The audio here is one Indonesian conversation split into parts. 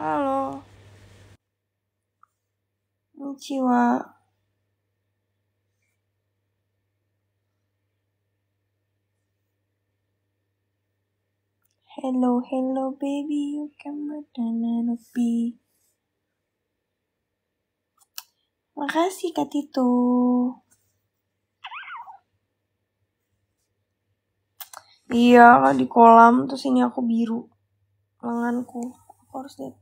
Halo. Konnichiwa. Hello, hello baby, you can banana Makasih Kak Tito. Iya, di kolam terus ini aku biru lenganku. Aku harus lihat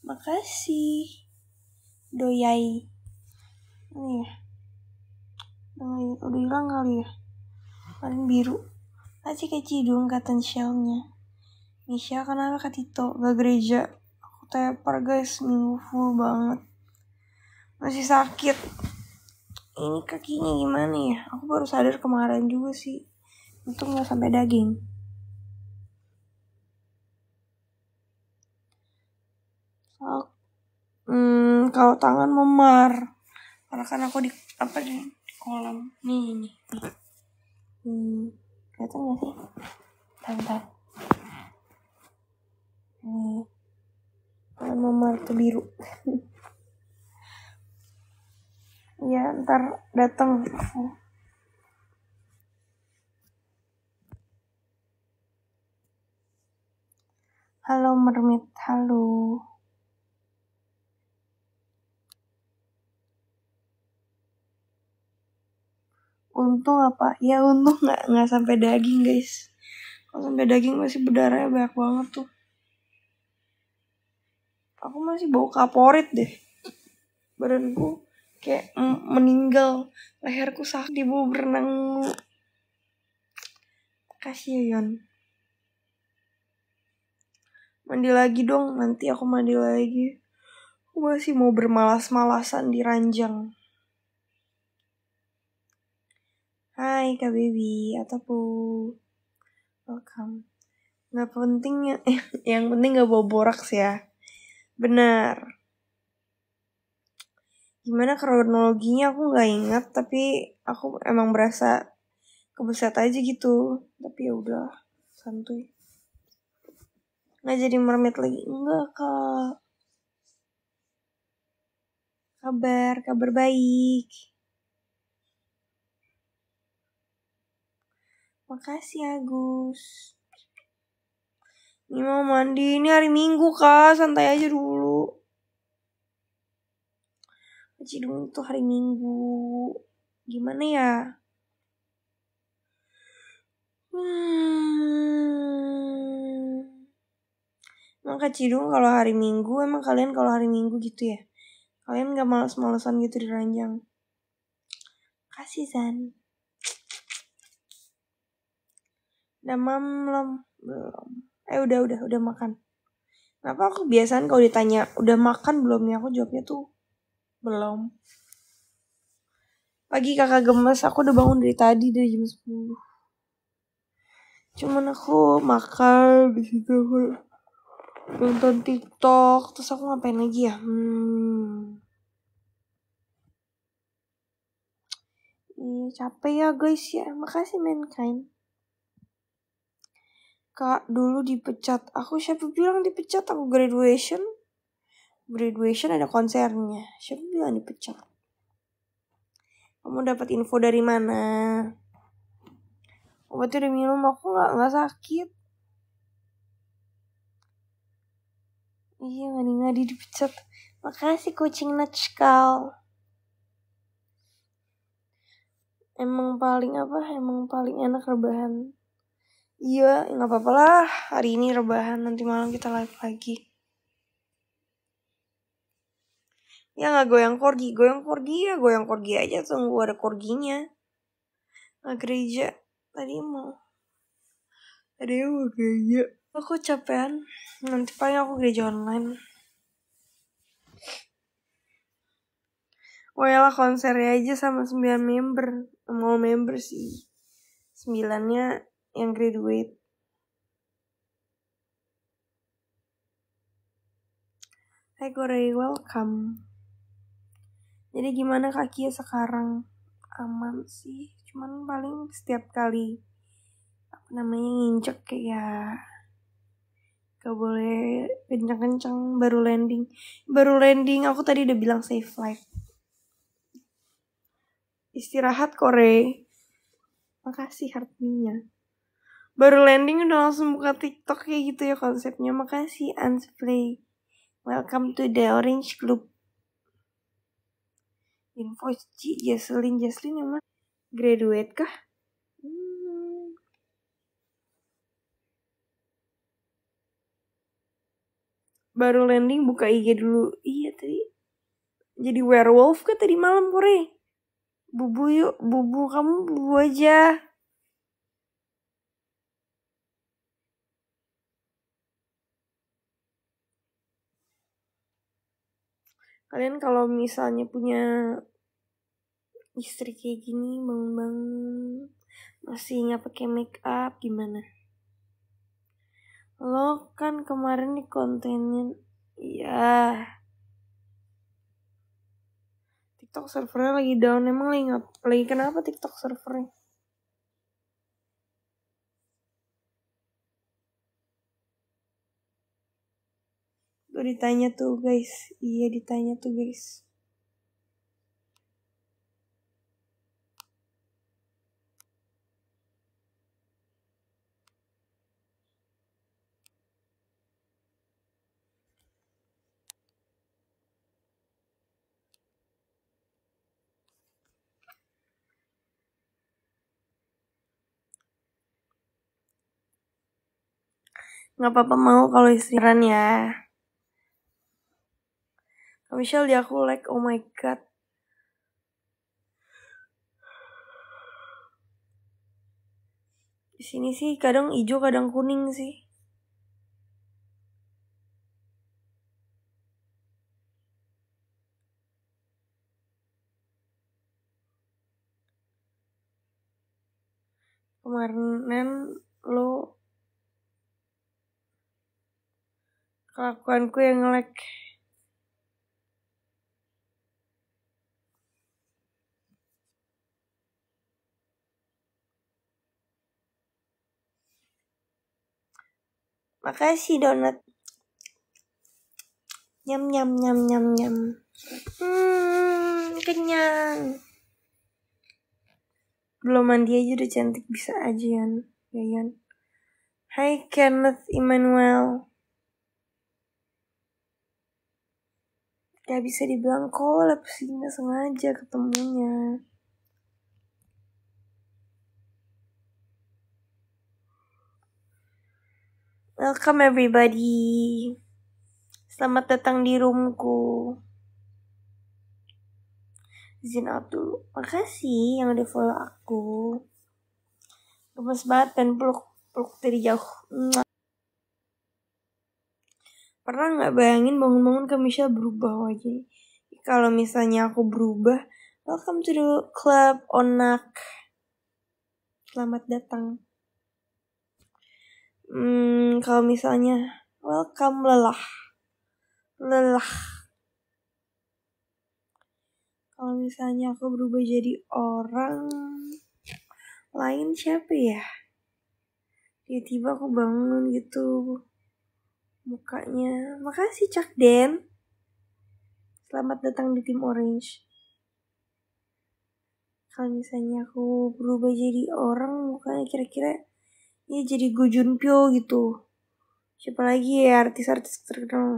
Makasih. Doyai. Ini ya. udah hilang kali ya. Paling biru. masih kecil dong kata Shellnya. Misha kenapa Kak Tito gak gereja? Aku tepar guys minggu full banget. Masih sakit. Ini kakinya gimana ya? Aku baru sadar kemarin juga sih. Untung gak sampai daging. hmm, kalau tangan memar karena kan aku di apa di, kolam nih ini hmm kelihatan nggak sih bentar nih kalau memar tuh biru ya ntar datang Halo mermit, halo. untung apa ya untung nggak nggak sampai daging guys kalau sampai daging masih berdarahnya banyak banget tuh aku masih bau kaporit deh badanku kayak meninggal leherku sakit berenang kasih berenang ya, Yon mandi lagi dong nanti aku mandi lagi aku masih mau bermalas-malasan di ranjang Hai Kak Bibi atau Bu. Welcome. Gak penting yang, eh, yang penting gak bawa boraks ya. Benar. Gimana kronologinya aku gak ingat tapi aku emang berasa kebeset aja gitu. Tapi ya udah santuy. Nggak jadi mermaid lagi. Enggak kak. Kabar, kabar baik. Makasih Agus. Ini mau mandi, ini hari Minggu kak, santai aja dulu. dulu itu hari Minggu. Gimana ya? Hmm. Emang Kak Cidung kalau hari Minggu, emang kalian kalau hari Minggu gitu ya? Kalian gak males-malesan gitu di ranjang. Kasih Zan. Demam belum? Belum. Eh udah udah udah makan. Kenapa aku biasanya kalau ditanya udah makan belum ya aku jawabnya tuh belum. Pagi kakak gemes, aku udah bangun dari tadi dari jam 10. Cuman aku makan di situ aku nonton TikTok, terus aku ngapain lagi ya? Hmm. Ih, capek ya guys ya. Makasih mankind. Kak, dulu dipecat. Aku siapa bilang dipecat? Aku graduation. Graduation ada konsernya. Siapa bilang dipecat? Kamu dapat info dari mana? Obatnya udah minum, aku nggak nggak sakit. Iya, ngadi-ngadi dipecat. Makasih kucing natchkal. Emang paling apa? Emang paling enak rebahan. Iya, nggak apa-apa lah. Hari ini rebahan, nanti malam kita live lagi. Ya nggak goyang korgi, goyang korgi ya goyang korgi aja tunggu ada korginya. Nggak gereja tadi mau. Tadi mau gereja. Aku capean, nanti paling aku gereja online. iyalah oh konsernya aja sama 9 member. Mau member sih. Sembilannya yang graduate Hai Gorey, welcome. Jadi gimana kaki sekarang? Aman sih, cuman paling setiap kali apa namanya nginjek kayak gak boleh kencang-kencang baru landing baru landing aku tadi udah bilang safe flight istirahat Kore makasih hartinya baru landing udah langsung buka TikTok kayak gitu ya konsepnya. Makasih Unsplay. Welcome to the Orange Club. Info C, Jaslin, Jaslin yang emang graduate kah? Hmm. Baru landing buka IG dulu. Iya tadi. Jadi werewolf kah tadi malam Kore? Bubu yuk, bubu kamu bubu aja. kalian kalau misalnya punya istri kayak gini bangun-bangun masih nggak pakai make up gimana lo kan kemarin di kontennya iya TikTok servernya lagi down emang lagi lagi kenapa TikTok servernya ditanya tuh guys iya ditanya tuh guys Gak apa-apa mau kalau istirahat ya Michelle di aku like oh my god di sini sih kadang hijau kadang kuning sih kemarin lo kelakuanku yang ngelek -like. Makasih donat. Nyam nyam nyam nyam nyam. Hmm, kenyang. Belum mandi aja udah cantik bisa aja Yan. Yayan. Hai Kenneth Emmanuel, Gak bisa dibilang sih, Lepsina sengaja ketemunya. Welcome everybody. Selamat datang di roomku. Izin out Makasih yang udah follow aku. Gemes banget dan peluk-peluk dari jauh. Pernah nggak bayangin bangun-bangun ke Michelle berubah aja? Kalau misalnya aku berubah, welcome to the club, onak. Selamat datang hmm, kalau misalnya welcome lelah lelah kalau misalnya aku berubah jadi orang lain siapa ya tiba-tiba aku bangun gitu mukanya makasih Cak Den selamat datang di tim Orange kalau misalnya aku berubah jadi orang mukanya kira-kira Iya jadi Gu Junpyo gitu. Siapa lagi ya artis-artis terkenal.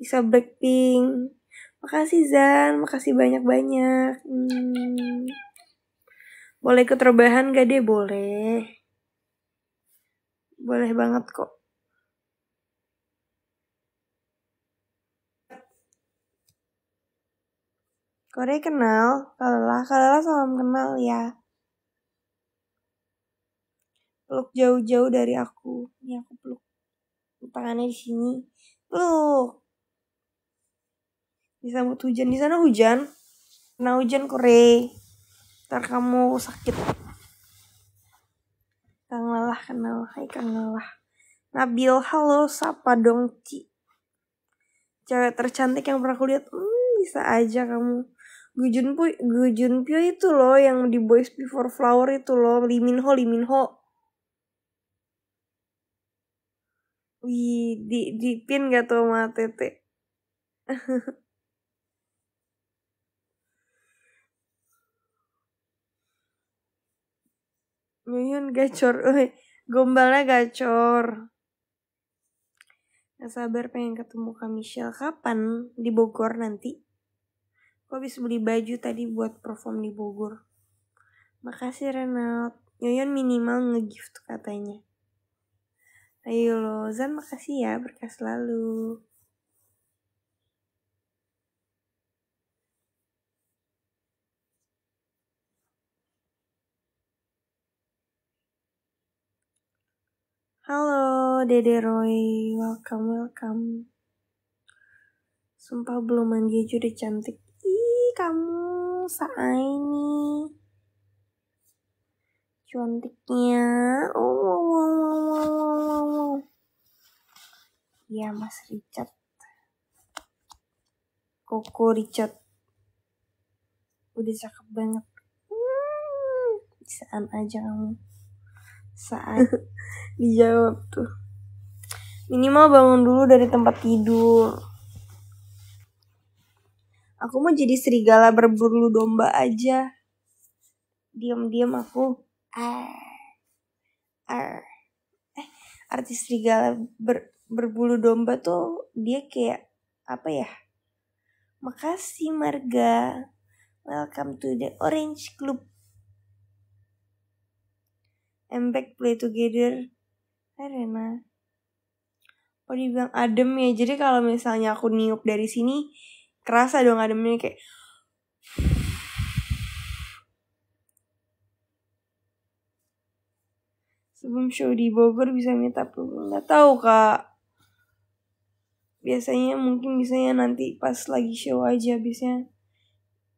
Bisa Blackpink. Makasih Zan, makasih banyak-banyak. Hmm. Boleh ikut rebahan gak deh? Boleh. Boleh banget kok. Korea kenal, Kalau lah, kalau lah salam kenal ya peluk jauh-jauh dari aku ini aku peluk tangannya di sini peluk disambut hujan di sana hujan kena hujan kore ntar kamu sakit kang lelah kenal hai kang lelah Nabil halo sapa dong Ci cewek tercantik yang pernah aku lihat hmm, bisa aja kamu Gujun Pyo, Gujun Pyo itu loh yang di Boys Before Flower itu loh Lee Min Wih, di di pin gak tuh sama Tete? Nyuyun gacor, Uy, gombalnya gacor. Gak sabar pengen ketemu Kak Michelle. Kapan? Di Bogor nanti. Kok bisa beli baju tadi buat perform di Bogor. Makasih Renald. Nyuyun minimal ngegift katanya. Ayo lo, Zan makasih ya, berkas selalu. Halo Dede Roy, welcome welcome. Sumpah belum mandi aja udah cantik. Ih kamu, saat ini. Cantiknya. Oh, Ya, Mas Richard. Koko Richard. Udah cakep banget. Hmm, bisaan aja kamu. Saat dijawab tuh. Minimal bangun dulu dari tempat tidur. Aku mau jadi serigala berburu domba aja. Diam-diam aku ar eh artis serigala ber, berbulu domba tuh dia kayak apa ya makasih marga welcome to the orange club I'm back play together Arena. Rena oh dibilang adem ya jadi kalau misalnya aku niup dari sini kerasa dong ademnya kayak sebelum show di Bogor bisa minta promo nggak tahu kak biasanya mungkin bisanya nanti pas lagi show aja biasanya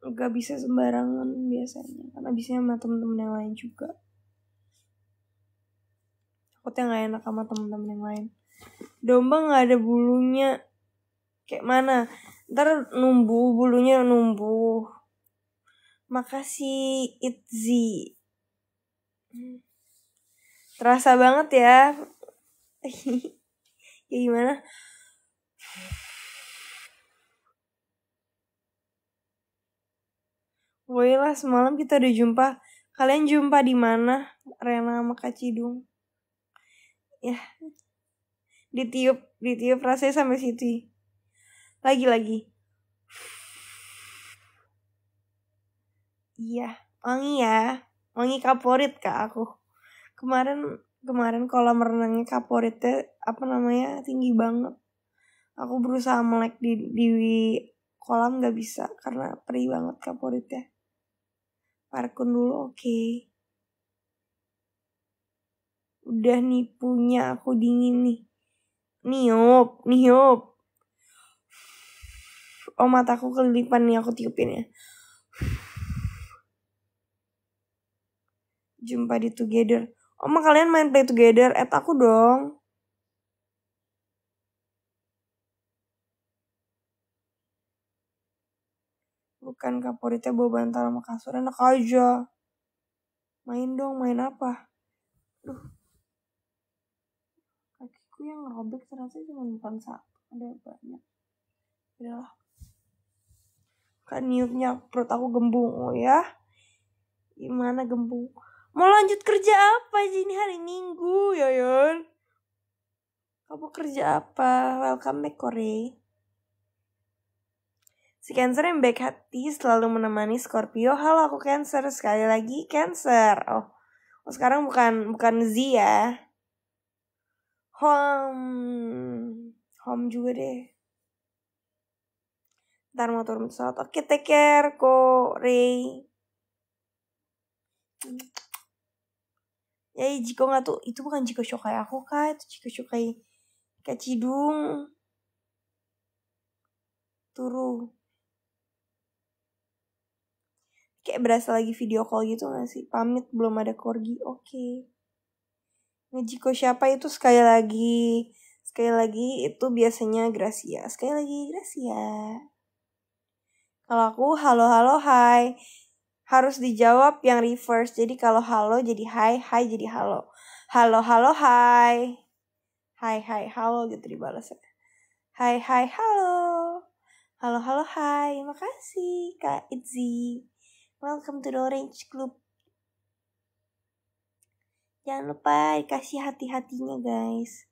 nggak bisa sembarangan biasanya karena biasanya sama temen-temen yang lain juga takutnya nggak enak sama temen-temen yang lain domba nggak ada bulunya kayak mana ntar numbuh bulunya numbuh makasih Itzy terasa banget ya ya gimana Woi lah semalam kita udah jumpa. Kalian jumpa di mana? Rena sama Kak Cidung. Ya. Ditiup, ditiup rasanya sampai situ. Lagi-lagi. Iya, wangi ya. Wangi kaporit kak aku kemarin kemarin kolam renangnya kaporitnya apa namanya tinggi banget aku berusaha melek di di kolam gak bisa karena perih banget kaporitnya parkun dulu oke okay. udah nih punya aku dingin nih niup niup oh mataku kelipan nih aku tiupin ya jumpa di together Oma kalian main play together, add eh, aku dong. Bukan kaporitnya bawa bantal sama kasur, enak aja. Main dong, main apa? Duh. Kakiku yang robek terasa cuma bukan satu, ada banyak. Udahlah. Kan niupnya perut aku gembung, oh ya. Gimana gembung? Mau lanjut kerja apa sih ini hari Minggu, Yoyon? Kamu kerja apa? Welcome back Kore Si Cancer yang baik hati selalu menemani Scorpio. Halo aku Cancer, sekali lagi Cancer. Oh, oh sekarang bukan bukan Z ya. Home. Home juga deh. Ntar mau turun pesawat. Oke, okay, take care, Korea ya jika nggak tuh itu bukan jika Shokai aku kak itu suka kayak cidung turu kayak berasa lagi video call gitu gak sih pamit belum ada korgi oke okay. ngejiko siapa itu sekali lagi sekali lagi itu biasanya Gracia sekali lagi Gracia kalau aku halo halo hai harus dijawab yang reverse. Jadi kalau halo jadi hai, hai jadi halo. Halo, halo, hai. Hai, hai, halo gitu dibalasnya. Hai, hai, halo. Halo, halo, hai. Makasih Kak Itzy. Welcome to the Orange Club. Jangan lupa dikasih hati-hatinya guys.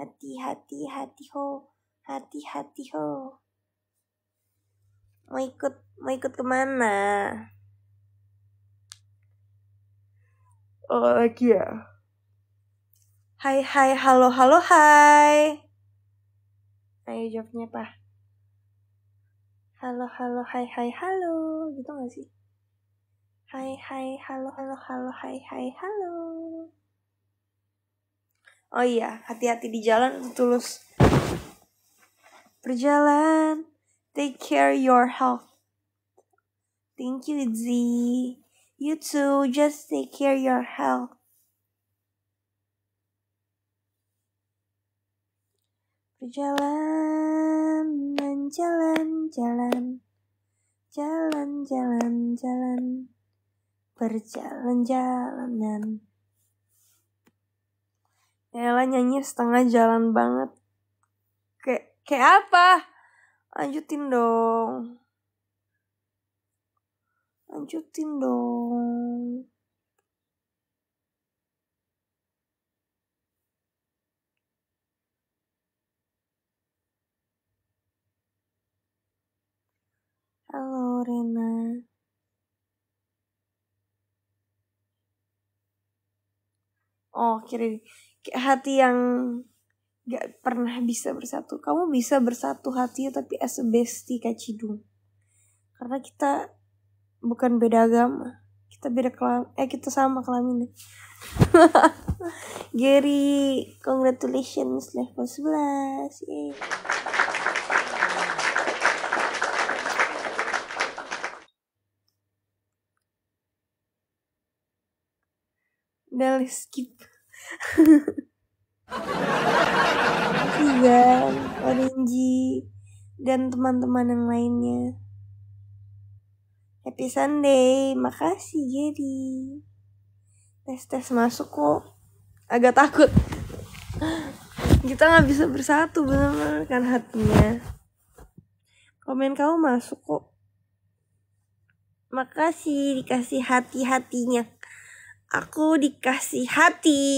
Hati-hati, hati ho. Hati-hati ho. Mau ikut, mau ikut kemana? Oh lagi ya. Hai hai halo halo hai. Ayo jawabnya pak. Halo halo hai hai halo gitu gak sih? Hai hai halo halo halo hai hai halo. Oh iya, hati-hati di jalan tulus. Berjalan. Take care your health. Thank you, Z. You too, just take care of your health. Berjalan, menjalan, jalan, jalan, jalan, jalan, berjalan-jalanan. Ella nyanyi setengah jalan banget. Kayak kayak apa? Lanjutin dong lanjutin dong Halo Rena Oh kiri Hati yang gak pernah bisa bersatu Kamu bisa bersatu hatinya tapi as a bestie Kak Cidung Karena kita bukan beda agama kita beda kelam eh kita sama kelaminnya Gary congratulations level 11 Yeay. udah let's skip iya, Orange, dan teman-teman yang lainnya. Happy Sunday. Makasih Jerry. Tes tes masuk kok. Agak takut. Kita nggak bisa bersatu bener-bener kan hatinya. Komen kamu masuk kok. Makasih dikasih hati-hatinya. Aku dikasih hati.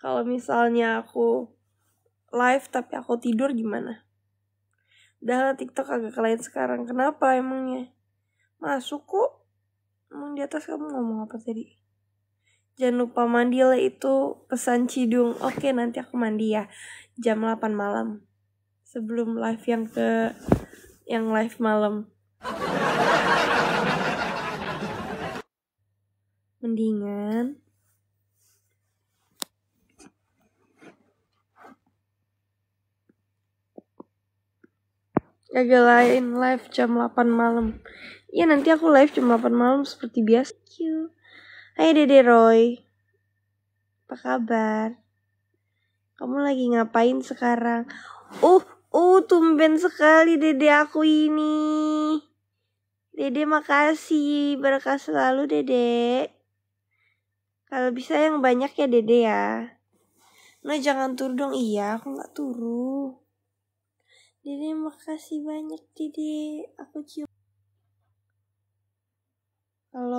kalau misalnya aku live tapi aku tidur gimana? Dah lah TikTok agak kalian sekarang. Kenapa emangnya? Masuk kok. Emang di atas kamu ngomong apa tadi? Jangan lupa mandi lah itu pesan Cidung. Oke nanti aku mandi ya. Jam 8 malam. Sebelum live yang ke... Yang live malam. Mendingan ngegalain live jam 8 malam. Iya nanti aku live jam 8 malam seperti biasa. you. Hai Dede Roy. Apa kabar? Kamu lagi ngapain sekarang? Uh, uh, tumben sekali Dede aku ini. Dede makasih, berkah selalu Dede. Kalau bisa yang banyak ya Dede ya. No nah, jangan tur dong, iya aku nggak turun jadi makasih banyak Didi, Aku cium. Halo?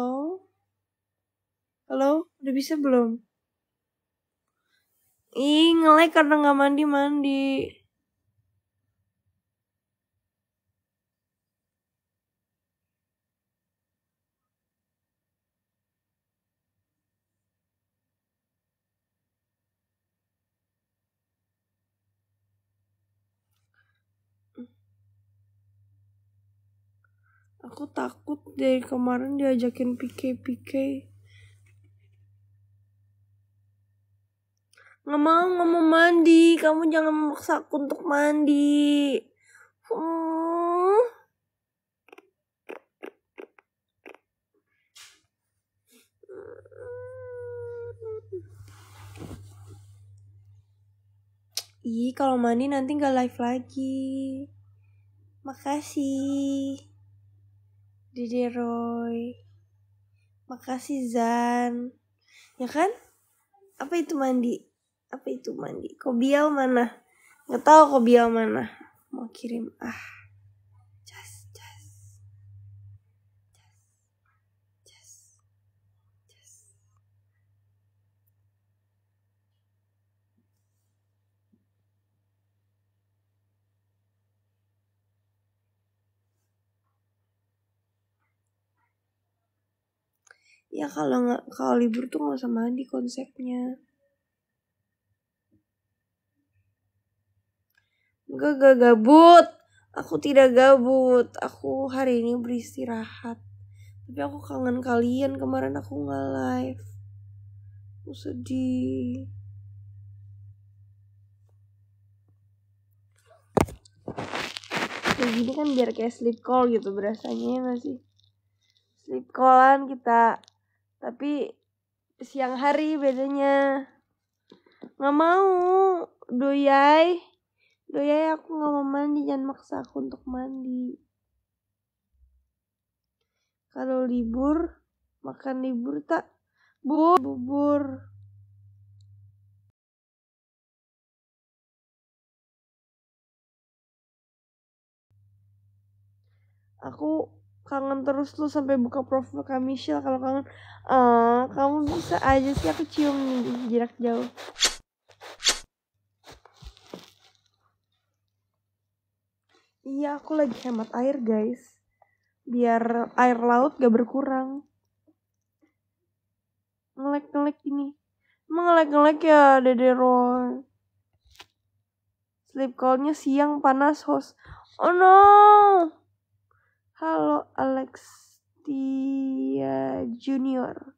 Halo? Udah bisa belum? Ih, ngelek karena nggak mandi-mandi. aku takut dari kemarin diajakin PK-PK nggak mau nggak mau mandi kamu jangan memaksa aku untuk mandi hmm. Ih, kalau mandi nanti nggak live lagi. Makasih. Dede Roy. Makasih Zan. Ya kan? Apa itu mandi? Apa itu mandi? Kobial mana? Nggak tahu kobial mana. Mau kirim ah. ya kalau nggak kalau libur tuh nggak sama mandi konsepnya gue gak gabut aku tidak gabut aku hari ini beristirahat tapi aku kangen kalian kemarin aku nggak live aku sedih kayak gini kan biar kayak sleep call gitu berasanya ya gak sleep callan kita tapi siang hari bedanya nggak mau doyai doyai aku nggak mau mandi jangan maksa aku untuk mandi kalau libur makan libur tak bu bubur aku kangen terus lu sampai buka profil Kak Michelle kalau kangen ah kamu bisa aja sih aku cium nih jarak jauh iya aku lagi hemat air guys biar air laut gak berkurang ngelek ngelek ini emang ngelek ngelek ya dede Roy sleep callnya siang panas host oh no Halo Alexia Junior.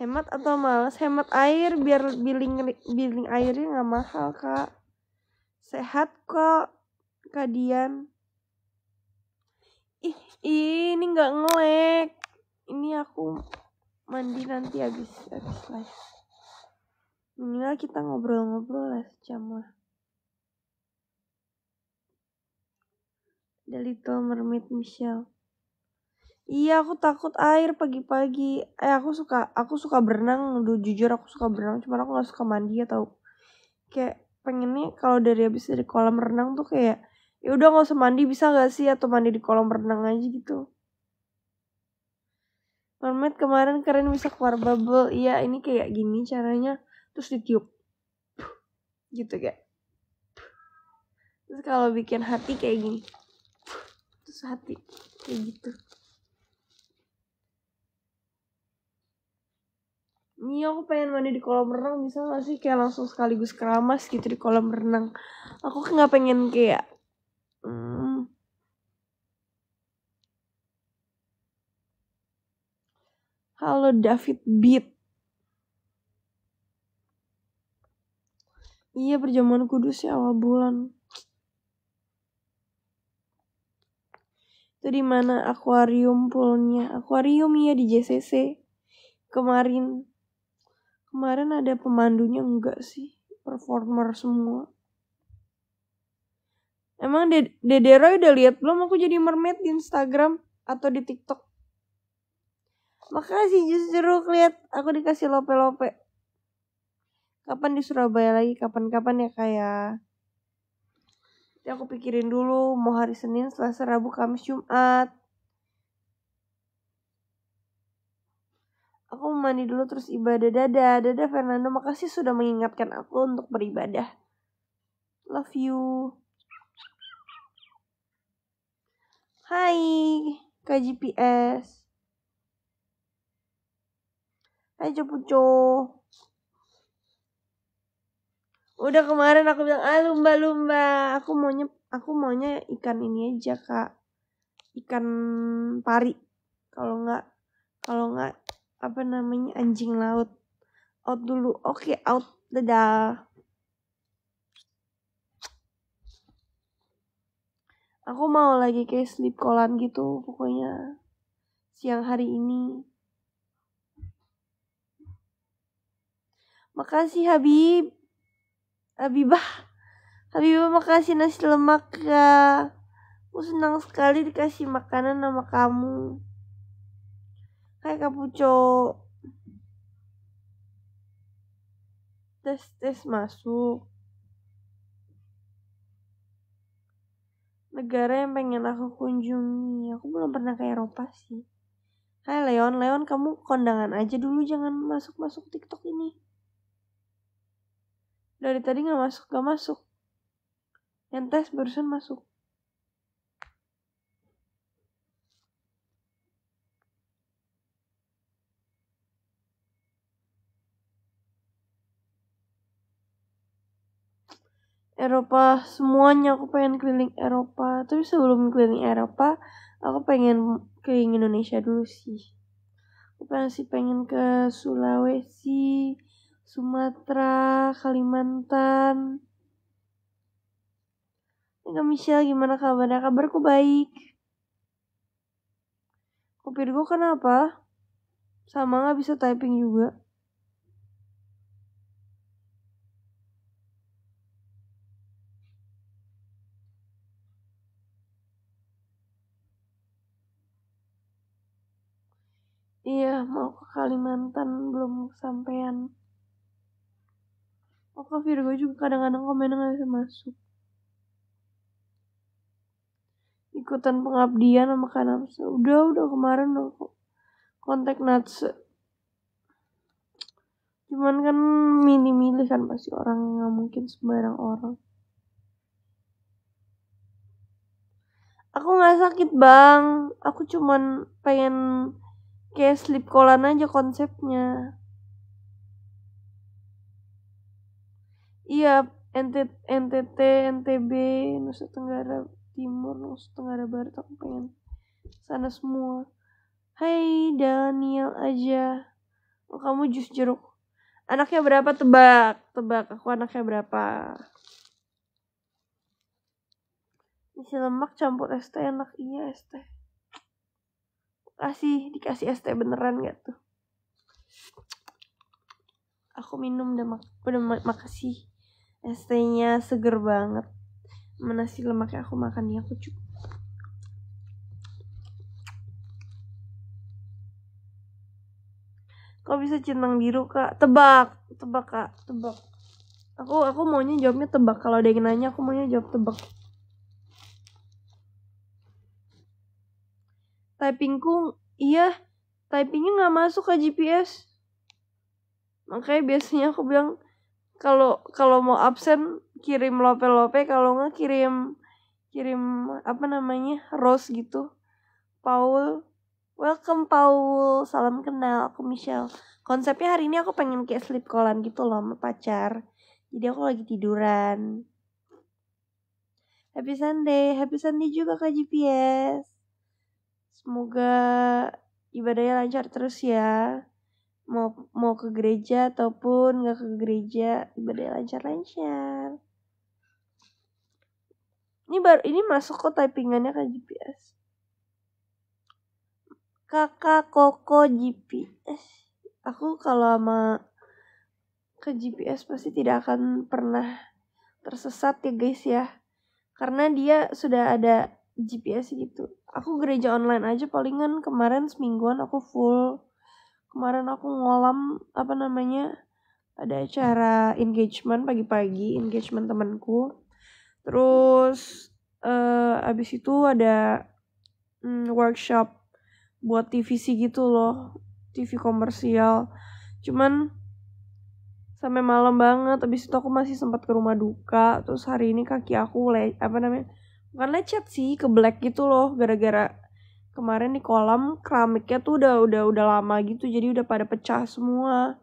Hemat atau males? Hemat air biar billing billing airnya nggak mahal kak. Sehat kok Dian Ih, ini nggak ngelek. Ini aku mandi nanti habis habis live. Minimal kita ngobrol-ngobrol lah -ngobrol secama. The Little Mermaid Michelle. Iya, aku takut air pagi-pagi. Eh, aku suka aku suka berenang, Duh, jujur aku suka berenang, cuman aku nggak suka mandi ya tau. Kayak pengennya kalau dari habis dari kolam renang tuh kayak ya udah nggak usah mandi bisa nggak sih atau mandi di kolam renang aja gitu. Mermaid kemarin keren bisa keluar bubble. Iya, ini kayak gini caranya. Terus ditiup. Gitu kayak. Terus kalau bikin hati kayak gini putus hati kayak gitu Nih iya, aku pengen mandi di kolam renang bisa gak sih kayak langsung sekaligus keramas gitu di kolam renang aku kan nggak pengen kayak hmm, Halo David Beat Iya perjamuan kudus ya awal bulan Itu di mana akuarium poolnya. Akuarium ya di JCC. Kemarin kemarin ada pemandunya enggak sih? Performer semua. Emang Dede, Dede Roy udah lihat belum aku jadi mermaid di Instagram atau di TikTok? Makasih justru lihat aku dikasih lope-lope. Kapan di Surabaya lagi? Kapan-kapan ya kayak ya? Jadi aku pikirin dulu mau hari Senin, Selasa, Rabu, Kamis, Jumat. Aku mau mandi dulu terus ibadah dada. Dada Fernando makasih sudah mengingatkan aku untuk beribadah. Love you. Hai, KGPS. Hai Jopuco udah kemarin aku bilang ah lumba lumba aku maunya aku maunya ikan ini aja kak ikan pari kalau nggak kalau nggak apa namanya anjing laut out dulu oke okay, out dadah aku mau lagi kayak sleep kolan gitu pokoknya siang hari ini makasih Habib Habibah Habibah makasih nasi lemak ya aku senang sekali dikasih makanan sama kamu Hai Kapuco tes tes masuk negara yang pengen aku kunjungi aku belum pernah ke Eropa sih Hai Leon Leon kamu kondangan aja dulu jangan masuk masuk TikTok ini dari tadi nggak masuk nggak masuk yang tes barusan masuk Eropa semuanya aku pengen keliling Eropa tapi sebelum keliling Eropa aku pengen ke Indonesia dulu sih aku pengen sih pengen ke Sulawesi Sumatera, Kalimantan. Kak Michelle, gimana kabarnya? Kabarku baik. Kupir gue kenapa? Sama nggak bisa typing juga. Iya, mau ke Kalimantan belum sampean oh Virgo juga kadang-kadang komen nggak bisa masuk ikutan pengabdian sama kanapse udah udah kemarin udah kontak Nats. cuman kan milih-milih kan pasti orang yang nggak mungkin sembarang orang aku nggak sakit bang aku cuman pengen kayak slip kolan aja konsepnya iya NTT, NTT NTB Nusa Tenggara Timur Nusa Tenggara Barat aku pengen sana semua Hai Daniel aja oh, kamu jus jeruk anaknya berapa tebak tebak aku anaknya berapa isi lemak campur es teh enak iya es kasih dikasih es beneran gak tuh aku minum udah mak udah mak makasih Estenya seger banget. mana sih lemaknya aku makan nih aku cukup. Kok bisa centang biru kak? Tebak, tebak kak, tebak. Aku aku maunya jawabnya tebak. Kalau ada yang nanya aku maunya jawab tebak. Typingku iya, typingnya nggak masuk ke GPS. Makanya biasanya aku bilang kalau kalau mau absen kirim lope-lope kalau nggak kirim kirim apa namanya rose gitu Paul welcome Paul salam kenal aku Michelle konsepnya hari ini aku pengen kayak sleep callan gitu loh sama pacar jadi aku lagi tiduran happy Sunday happy Sunday juga Kak GPS semoga ibadahnya lancar terus ya mau mau ke gereja ataupun nggak ke gereja ibadah lancar-lancar ini baru ini masuk kok typingannya ke GPS kakak koko GPS aku kalau sama ke GPS pasti tidak akan pernah tersesat ya guys ya karena dia sudah ada GPS gitu aku gereja online aja palingan kemarin semingguan aku full kemarin aku ngolam apa namanya ada acara engagement pagi-pagi engagement temanku terus uh, abis itu ada um, workshop buat TVC gitu loh TV komersial cuman sampai malam banget abis itu aku masih sempat ke rumah duka terus hari ini kaki aku le apa namanya bukan lecet sih ke black gitu loh gara-gara kemarin di kolam keramiknya tuh udah udah udah lama gitu jadi udah pada pecah semua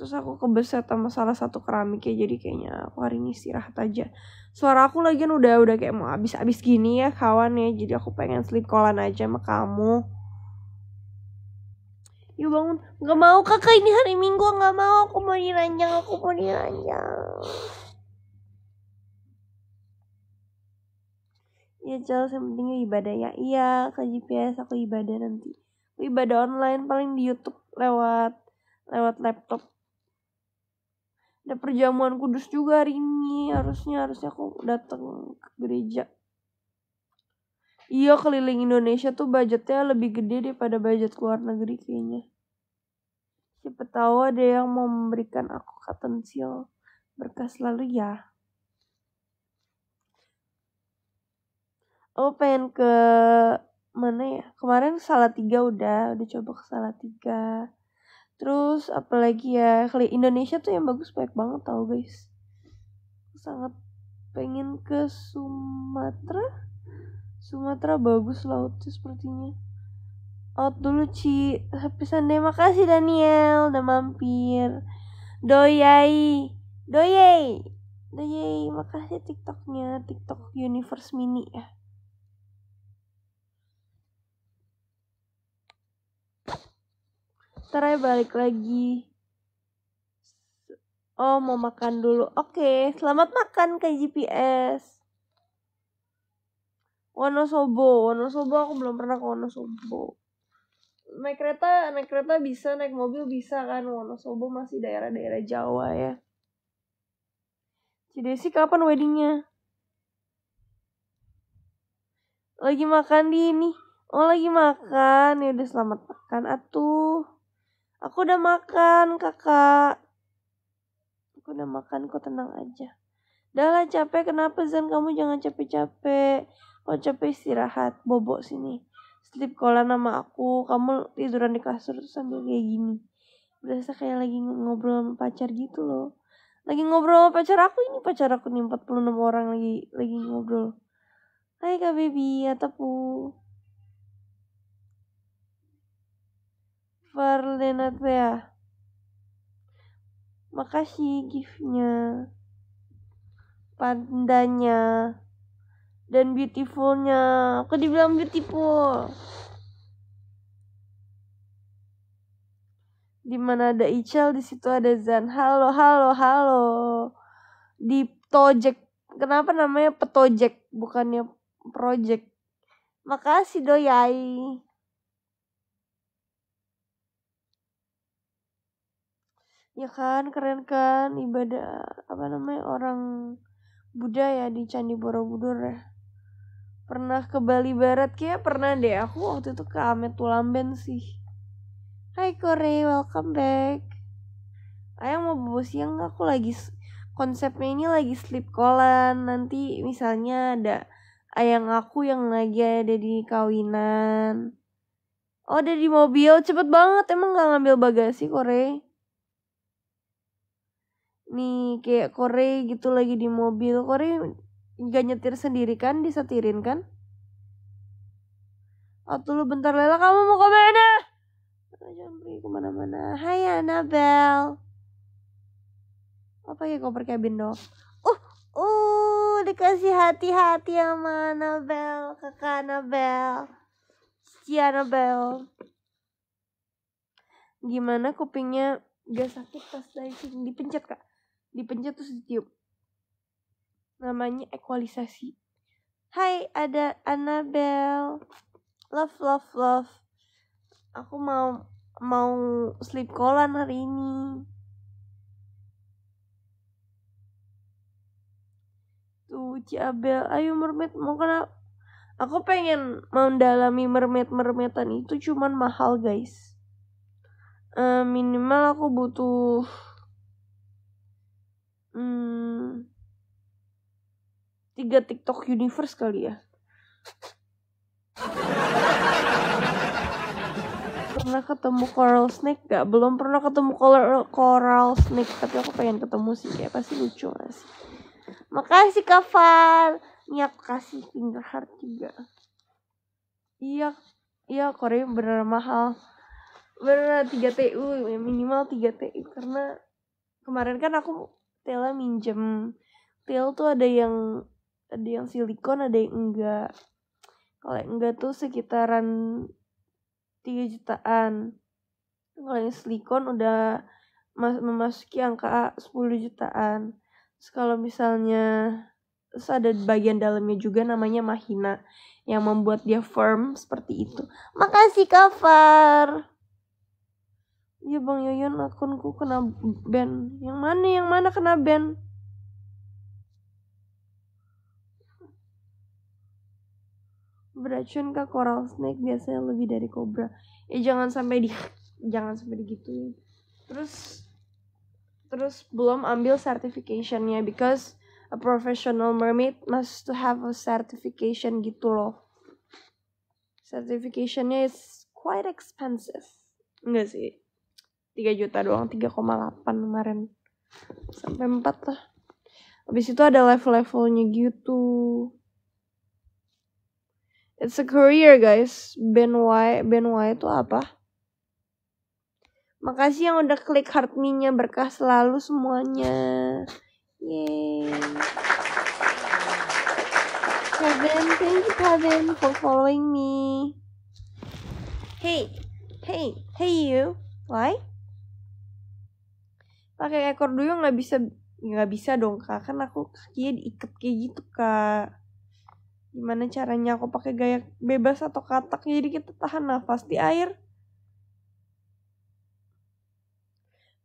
terus aku kebeset sama salah satu keramiknya jadi kayaknya aku hari ini istirahat aja suara aku lagi kan udah udah kayak mau habis habis gini ya kawan ya jadi aku pengen sleep callan aja sama kamu yuk iya, bangun nggak mau kakak ini hari minggu nggak mau aku mau diranjang aku mau diranjang ya jelas yang penting ya iya ke GPS aku ibadah nanti aku ibadah online paling di YouTube lewat lewat laptop ada perjamuan kudus juga hari ini harusnya harusnya aku datang ke gereja iya keliling Indonesia tuh budgetnya lebih gede daripada budget luar negeri kayaknya siapa tahu ada yang mau memberikan aku katensil berkas lalu ya aku oh, pengen ke mana ya kemarin tiga udah udah coba ke tiga terus apalagi ya kali Indonesia tuh yang bagus banyak banget tau guys sangat pengen ke Sumatera Sumatera bagus lautnya sepertinya out dulu Ci habisan deh makasih Daniel udah mampir doyai doyai doyai makasih tiktoknya tiktok universe mini ya Ntar balik lagi. Oh, mau makan dulu. Oke, okay. selamat makan ke GPS. Wonosobo, Wonosobo aku belum pernah ke Wonosobo. Naik kereta, naik kereta bisa, naik mobil bisa kan. Wonosobo masih daerah-daerah Jawa ya. Jadi sih kapan weddingnya? Lagi makan di ini. Oh lagi makan, ya udah selamat makan atuh. Aku udah makan, kakak. Aku udah makan, kok tenang aja. Dahlah capek, kenapa Zan? Kamu jangan capek-capek. Kau capek istirahat, bobo sini. Sleep callan nama aku, kamu tiduran di kasur tuh sambil kayak gini. Berasa kayak lagi ngobrol sama pacar gitu loh. Lagi ngobrol sama pacar aku ini, pacar aku nih 46 orang lagi lagi ngobrol. Hai Kak Baby, atapu. Verlenatea. Makasih giftnya, pandanya, dan beautifulnya. Aku dibilang beautiful. Dimana ada Ical, di situ ada Zan. Halo, halo, halo. Di Tojek. Kenapa namanya Petojek, bukannya Project. Makasih doyai. ya kan keren kan ibadah apa namanya orang Buddha ya di Candi Borobudur ya pernah ke Bali Barat kayak pernah deh aku waktu itu ke Amet Tulamben sih Hai Kore welcome back Ayang mau bobo siang aku lagi konsepnya ini lagi sleep callan nanti misalnya ada ayang aku yang lagi ada di kawinan Oh, ada di mobil, cepet banget. Emang gak ngambil bagasi, Kore? nih kayak Kore gitu lagi di mobil Kore gak nyetir sendiri kan disetirin kan atau lu bentar Lela kamu mau kemana jangan pergi kemana-mana Hai Annabelle apa ya koper cabin dong uh uh dikasih hati-hati ya mana Annabelle kakak Annabelle si Annabelle gimana kupingnya gak sakit pas diving dipencet kak dipencet terus ditiup namanya ekualisasi Hai ada Annabelle love love love aku mau mau sleep callan hari ini tuh Ciabel ayo mermaid mau kenapa aku pengen mendalami mermaid mermaidan itu cuman mahal guys uh, minimal aku butuh tiga TikTok universe kali ya pernah ketemu coral snake gak? Belum pernah ketemu coral, coral snake, tapi aku pengen ketemu sih. ya pasti lucu gak sih? Makasih Kak Niat Ini aku kasih finger heart juga. Iya, iya Korea bener mahal. Bener 3 TU, minimal tiga TU. Karena kemarin kan aku Tela minjem Tel tuh ada yang ada yang silikon ada yang enggak kalau yang enggak tuh sekitaran 3 jutaan kalau yang silikon udah mas memasuki angka 10 jutaan terus kalau misalnya terus ada bagian dalamnya juga namanya mahina yang membuat dia firm seperti itu makasih cover ya bang Yoyon akunku kena band. yang mana yang mana kena band? beracun ke coral snake biasanya lebih dari kobra ya jangan sampai di jangan sampai gitu terus terus belum ambil certificationnya because a professional mermaid must to have a certification gitu loh certificationnya is quite expensive enggak sih 3 juta doang 3,8 kemarin sampai 4 lah habis itu ada level-levelnya gitu It's a career guys. Ben Y, Ben Y itu apa? Makasih yang udah klik heart me-nya berkah selalu semuanya. Yay. Kevin, thank you Kevin for following me. Hey, hey, hey you. Why? Pakai ekor duyung nggak bisa nggak bisa dong kak kan aku kaki diikat kayak gitu kak Gimana caranya aku pakai gaya bebas atau katak jadi kita tahan nafas di air?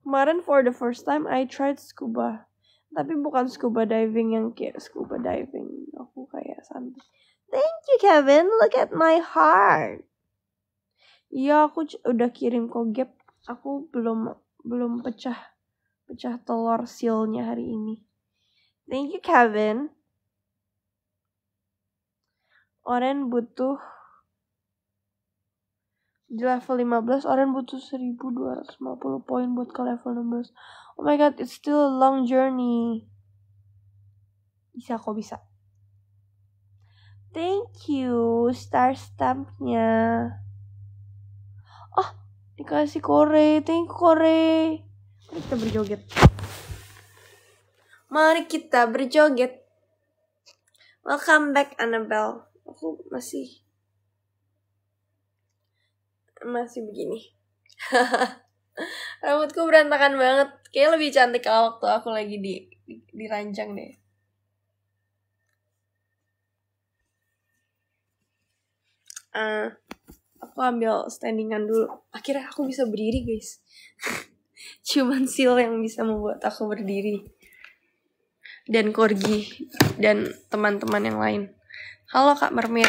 Kemarin for the first time I tried scuba. Tapi bukan scuba diving yang kayak scuba diving. Aku kayak santai. Thank you Kevin, look at my heart. ya aku udah kirim kok gap. Aku belum belum pecah pecah telur sealnya hari ini. Thank you Kevin. Oren butuh di level 15 Oren butuh 1250 poin buat ke level 16 oh my god it's still a long journey bisa kok bisa thank you star stampnya oh dikasih kore thank you kore mari kita berjoget mari kita berjoget welcome back Annabelle aku masih masih begini rambutku berantakan banget kayak lebih cantik kalau waktu aku lagi di, dirancang deh uh, aku ambil standingan dulu akhirnya aku bisa berdiri guys cuman seal yang bisa membuat aku berdiri dan corgi dan teman-teman yang lain Halo Kak Mermaid.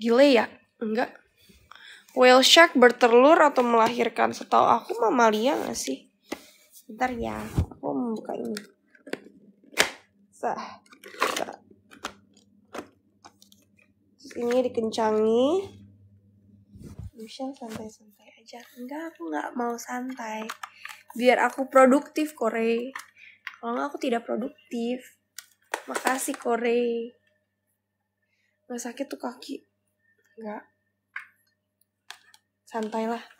Gile ya? Enggak. Whale shark bertelur atau melahirkan? Setahu aku mamalia gak sih? Bentar ya, aku membuka ini. Sah. Sah. Terus ini dikencangi. Michelle santai-santai aja. Enggak, aku nggak mau santai. Biar aku produktif, Kore. Kalau nggak aku tidak produktif. Makasih, Kore. Gak sakit tuh kaki. santai lah.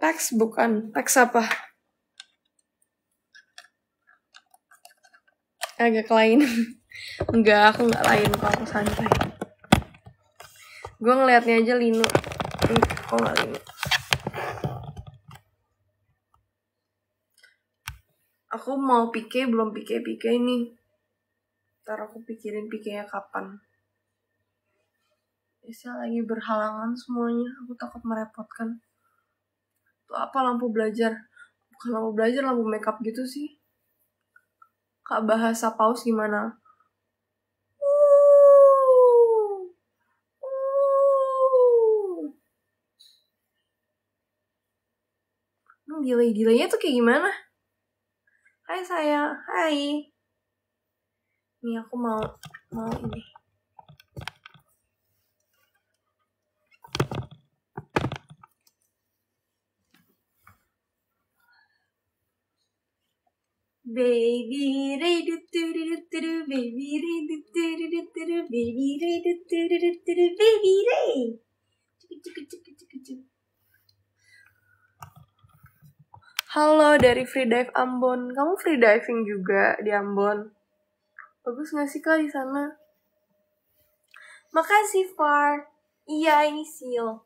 Teks bukan. Teks apa? Agak lain. enggak, aku nggak lain kok. Aku santai. Gue ngeliatnya aja linu. Kok nggak linu? aku mau pikir belum pikir-pikir ini, ntar aku pikirin pikirnya kapan biasanya lagi berhalangan semuanya aku takut merepotkan itu apa lampu belajar bukan lampu belajar lampu makeup gitu sih kak bahasa paus gimana Delay-delaynya tuh kayak gimana? Hai sayang, hai. Nih aku mau mau ini. Baby Ray do do do do do baby Ray do do do do do baby Ray do do do do do baby Ray. Cuk cuk cuk cuk cuk cuk. Halo dari Free Dive Ambon. Kamu free diving juga di Ambon? Bagus gak sih kak di sana? Makasih Far. Iya ini seal.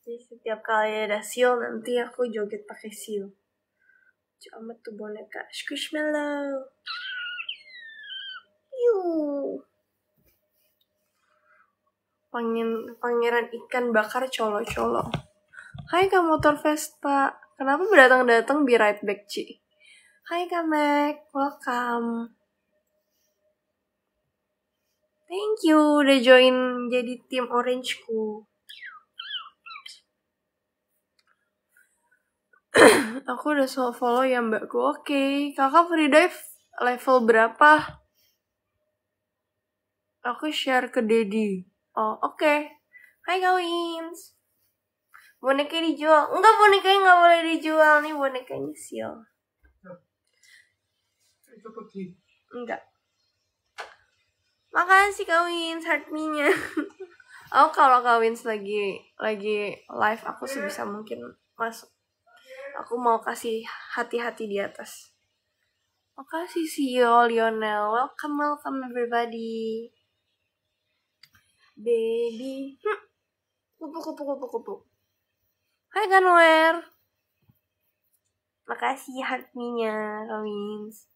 Jadi setiap kali ada seal nanti aku joget pakai seal. Cuma tuh boneka. Squishmallow. Yu. pangeran ikan bakar colo-colo. Hai kak motor Vespa. Kenapa berdatang-datang be right back, Ci? Hai Kamek, welcome. Thank you udah join jadi tim orange ku. Aku udah so follow ya mbakku. Oke, okay. kakak free dive level berapa? Aku share ke Dedi. Oh, oke. Okay. Hai Kawins boneka dijual enggak boneka nggak boleh dijual nih bonekanya sial enggak makasih kawin nya oh kalau kawin lagi lagi live aku sebisa mungkin masuk aku mau kasih hati-hati di atas makasih Sio Lionel welcome welcome everybody baby hmm. kupu kupu kupu kupu Hai Ganwer Makasih ya hatinya, Romins.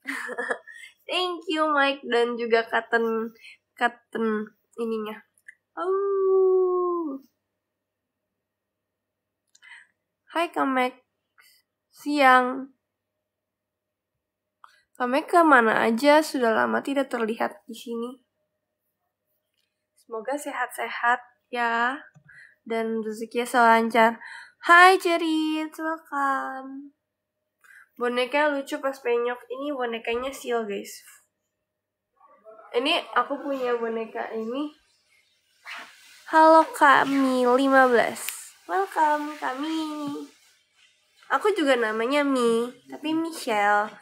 Thank you Mike dan juga Katen Katen ininya. Oh. Hai Kamek. Siang. Kamek mana aja? Sudah lama tidak terlihat di sini. Semoga sehat-sehat ya dan rezekinya selancar. Hai Cherry, welcome. Boneka lucu pas penyok. Ini bonekanya seal guys. Ini aku punya boneka ini. Halo kami 15. Welcome kami. Aku juga namanya Mi, tapi Michelle.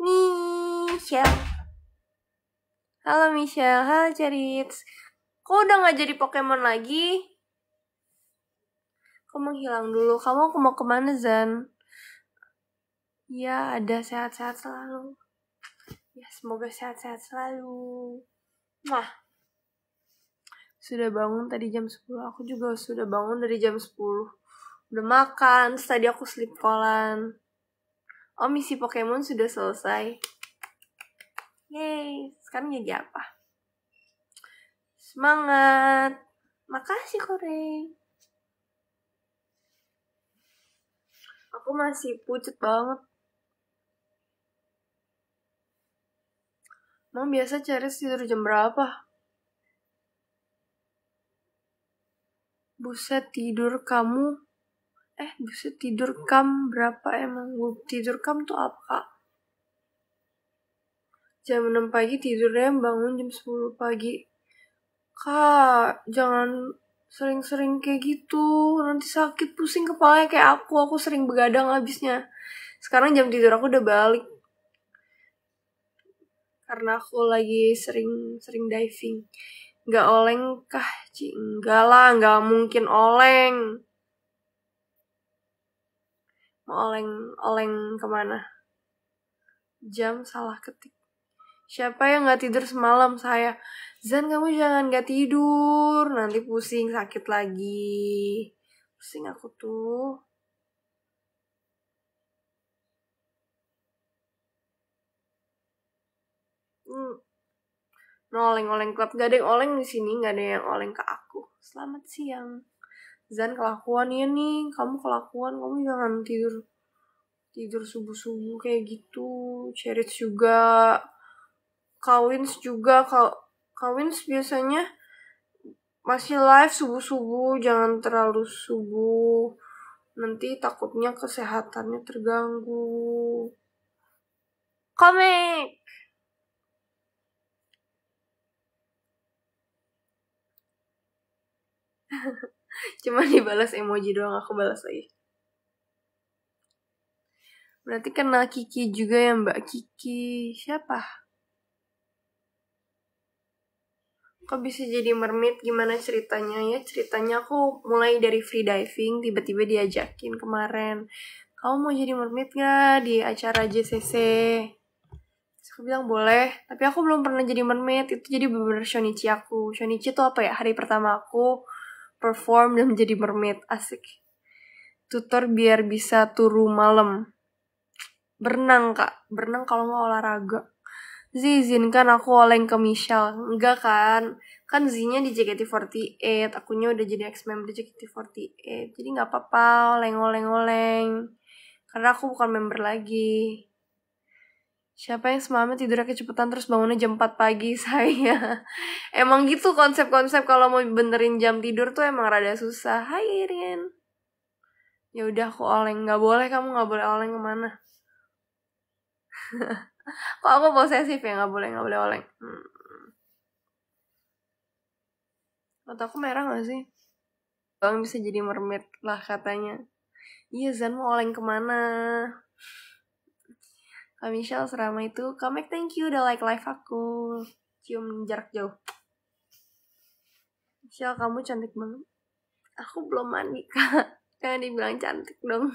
Michelle. Halo Michelle, halo Cerits kok udah gak jadi Pokemon lagi? Kau menghilang dulu. Kamu mau kemana, Zan? Ya, ada sehat-sehat selalu. Ya, semoga sehat-sehat selalu. Wah. Sudah bangun tadi jam 10. Aku juga sudah bangun dari jam 10. Udah makan. Terus tadi aku sleep callan. Oh, misi Pokemon sudah selesai. Yeay. Sekarang jadi apa? Semangat. Makasih Kore, Aku masih pucet banget. Emang biasa cari tidur jam berapa? Buset tidur kamu Eh, buset tidur kam berapa emang? Bu, tidur kam tuh apa, Jam 6 pagi tidurnya bangun jam 10 pagi kak jangan sering-sering kayak gitu nanti sakit pusing kepala kayak aku aku sering begadang abisnya sekarang jam tidur aku udah balik karena aku lagi sering-sering diving nggak oleng kah Ci? enggak lah nggak mungkin oleng mau oleng oleng kemana jam salah ketik Siapa yang nggak tidur semalam saya? Zan kamu jangan nggak tidur, nanti pusing sakit lagi. Pusing aku tuh. Hmm. Noleng-oleng nah, klub, gak ada yang oleng di sini, nggak ada yang oleng ke aku. Selamat siang. Zan kelakuan ya nih, kamu kelakuan, kamu jangan tidur tidur subuh-subuh kayak gitu. Cerit juga. Kawins juga Kawins biasanya masih live subuh-subuh, jangan terlalu subuh. Nanti takutnya kesehatannya terganggu. Komik. Cuma dibalas emoji doang, aku balas lagi. Berarti kenal Kiki juga ya Mbak Kiki. Siapa? kok bisa jadi mermaid gimana ceritanya ya ceritanya aku mulai dari free diving tiba-tiba diajakin kemarin kamu mau jadi mermaid gak di acara JCC Terus aku bilang boleh tapi aku belum pernah jadi mermaid itu jadi bener-bener shonichi aku shonichi tuh apa ya hari pertama aku perform dan menjadi mermaid asik tutor biar bisa turu malam berenang kak berenang kalau nggak olahraga Zi izinkan aku oleng ke Michelle. Enggak kan? Kan z di JKT48, akunya udah jadi ex-member JKT48. Jadi gak apa-apa, oleng-oleng-oleng. Karena aku bukan member lagi. Siapa yang semalam tidurnya kecepatan terus bangunnya jam 4 pagi saya. emang gitu konsep-konsep kalau mau benerin jam tidur tuh emang rada susah. Hai Irin. Ya udah aku oleng, gak boleh kamu gak boleh oleng kemana. kok aku posesif ya nggak boleh nggak boleh oleng hmm. mata aku merah gak sih bang bisa jadi mermaid lah katanya iya Zan mau oleng kemana Kak Michelle serama itu back, thank you udah like live aku cium jarak jauh Michelle kamu cantik banget aku belum mandi kak jangan dibilang cantik dong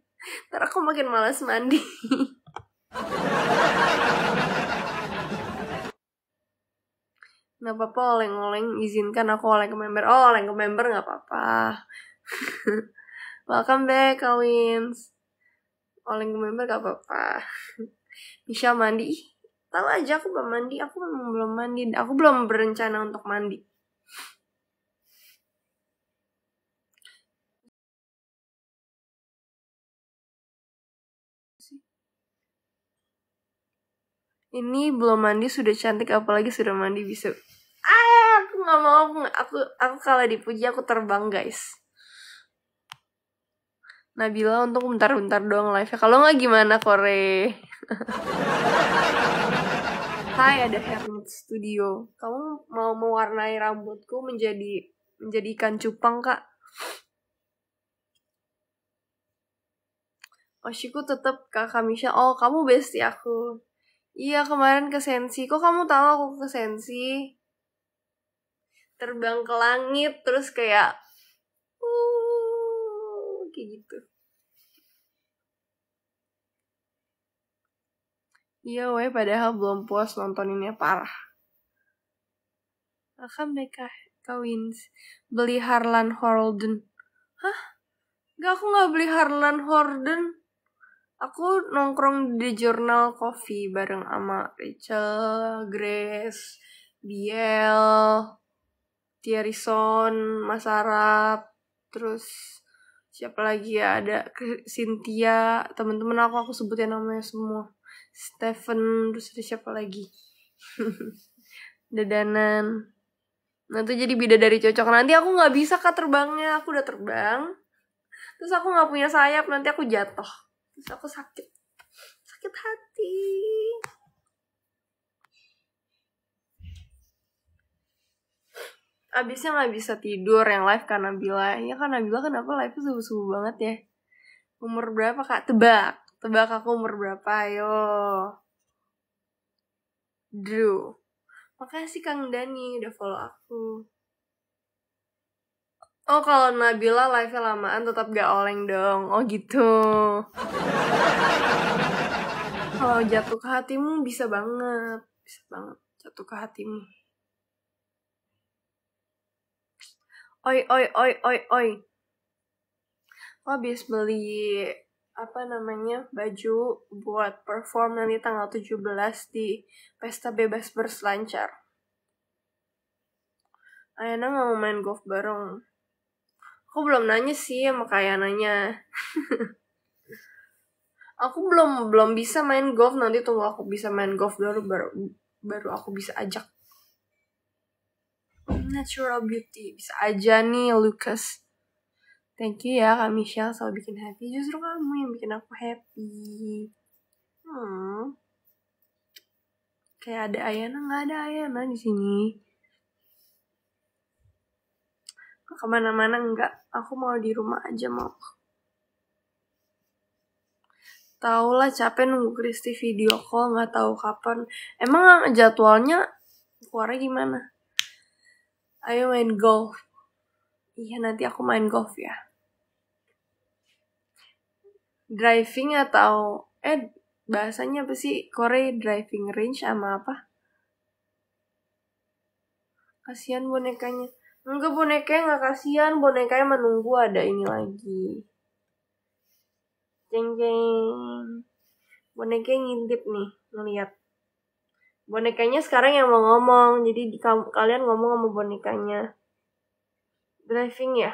ntar aku makin males mandi nggak apa-apa oleng-oleng izinkan aku oleng ke member oh oleng ke member nggak apa-apa welcome back kawins oleng ke member nggak apa-apa Bisa mandi tahu aja aku belum mandi aku belum mandi aku belum berencana untuk mandi ini belum mandi sudah cantik apalagi sudah mandi bisa ah aku nggak mau aku aku aku kalau dipuji aku terbang guys Nabila untuk bentar-bentar doang live ya kalau nggak gimana Kore Hai ada Hermit Studio kamu mau mewarnai rambutku menjadi menjadi ikan cupang kak Oshiku tetap kak Misha. Oh, kamu bestie aku. Iya kemarin ke Sensi. Kok kamu tahu aku ke Sensi? Terbang ke langit terus kayak uh kayak gitu. Iya weh padahal belum puas nontoninnya parah. Akan mereka kawin beli Harlan Holden. Hah? Gak aku gak beli Harlan Holden aku nongkrong di jurnal coffee bareng ama Rachel, Grace, Biel, Tiarison, Mas Arab, terus siapa lagi ya ada Cynthia, temen-temen aku aku sebutin namanya semua. Stephen, terus ada siapa lagi? Dadanan. Nah itu jadi dari cocok. Nanti aku nggak bisa kak terbangnya, aku udah terbang. Terus aku nggak punya sayap, nanti aku jatuh terus aku sakit sakit hati abisnya nggak bisa tidur yang live karena Nabila ya kan Nabila kenapa live itu subuh subuh banget ya umur berapa kak tebak tebak aku umur berapa ayo Drew makasih Kang Dani udah follow aku Oh kalau Nabila live lamaan tetap gak oleng dong. Oh gitu. kalau jatuh ke hatimu bisa banget, bisa banget jatuh ke hatimu. Oi oi oi oi oi. Kau habis beli apa namanya baju buat perform nanti tanggal 17 di pesta bebas berselancar. Ayana nggak mau main golf bareng aku belum nanya sih sama kayak nanya aku belum belum bisa main golf nanti tunggu aku bisa main golf baru baru baru aku bisa ajak natural beauty bisa aja nih Lucas thank you ya kak Michelle selalu bikin happy justru kamu yang bikin aku happy hmm kayak ada Ayana nggak ada Ayana di sini kemana-mana enggak aku mau di rumah aja mau tau lah capek nunggu Kristi video call nggak tahu kapan. Emang jadwalnya keluarnya gimana? Ayo main golf. Iya nanti aku main golf ya. Driving atau eh bahasanya apa sih Korea driving range sama apa? Kasihan bonekanya. Enggak bonekanya nggak kasihan, bonekanya menunggu ada ini lagi. Jeng jeng. Bonekanya ngintip nih, ngeliat. Bonekanya sekarang yang mau ngomong, jadi di, kalian ngomong sama bonekanya. Driving ya?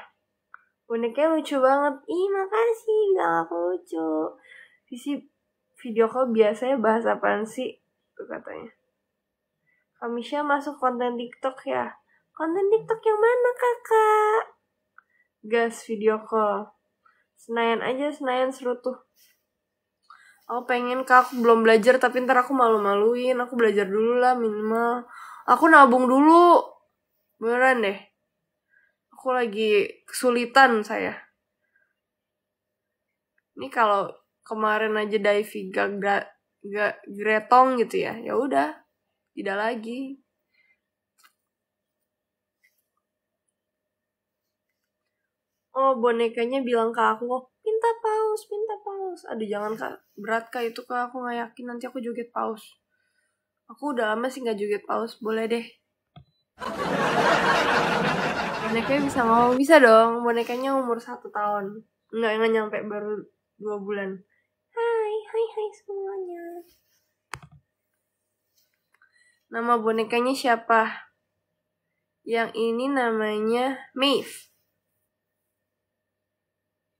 Bonekanya lucu banget. Ih, makasih, gak aku lucu. Visi video kau biasanya bahas apaan sih? Tuh katanya. Kamisya masuk konten TikTok ya? Konten TikTok yang mana kakak? Gas video call. Senayan aja, Senayan seru tuh. Aku pengen kak, aku belum belajar tapi ntar aku malu-maluin. Aku belajar dulu lah minimal. Aku nabung dulu. Beneran deh. Aku lagi kesulitan saya. Ini kalau kemarin aja Davi gak, gak gretong gitu ya. Ya udah, tidak lagi. oh bonekanya bilang ke aku oh, minta paus minta paus aduh jangan kak berat kak itu kak aku nggak yakin nanti aku joget paus aku udah lama sih nggak joget paus boleh deh bonekanya bisa mau bisa dong bonekanya umur satu tahun nggak nggak nyampe baru dua bulan hai hai hai semuanya nama bonekanya siapa yang ini namanya Maeve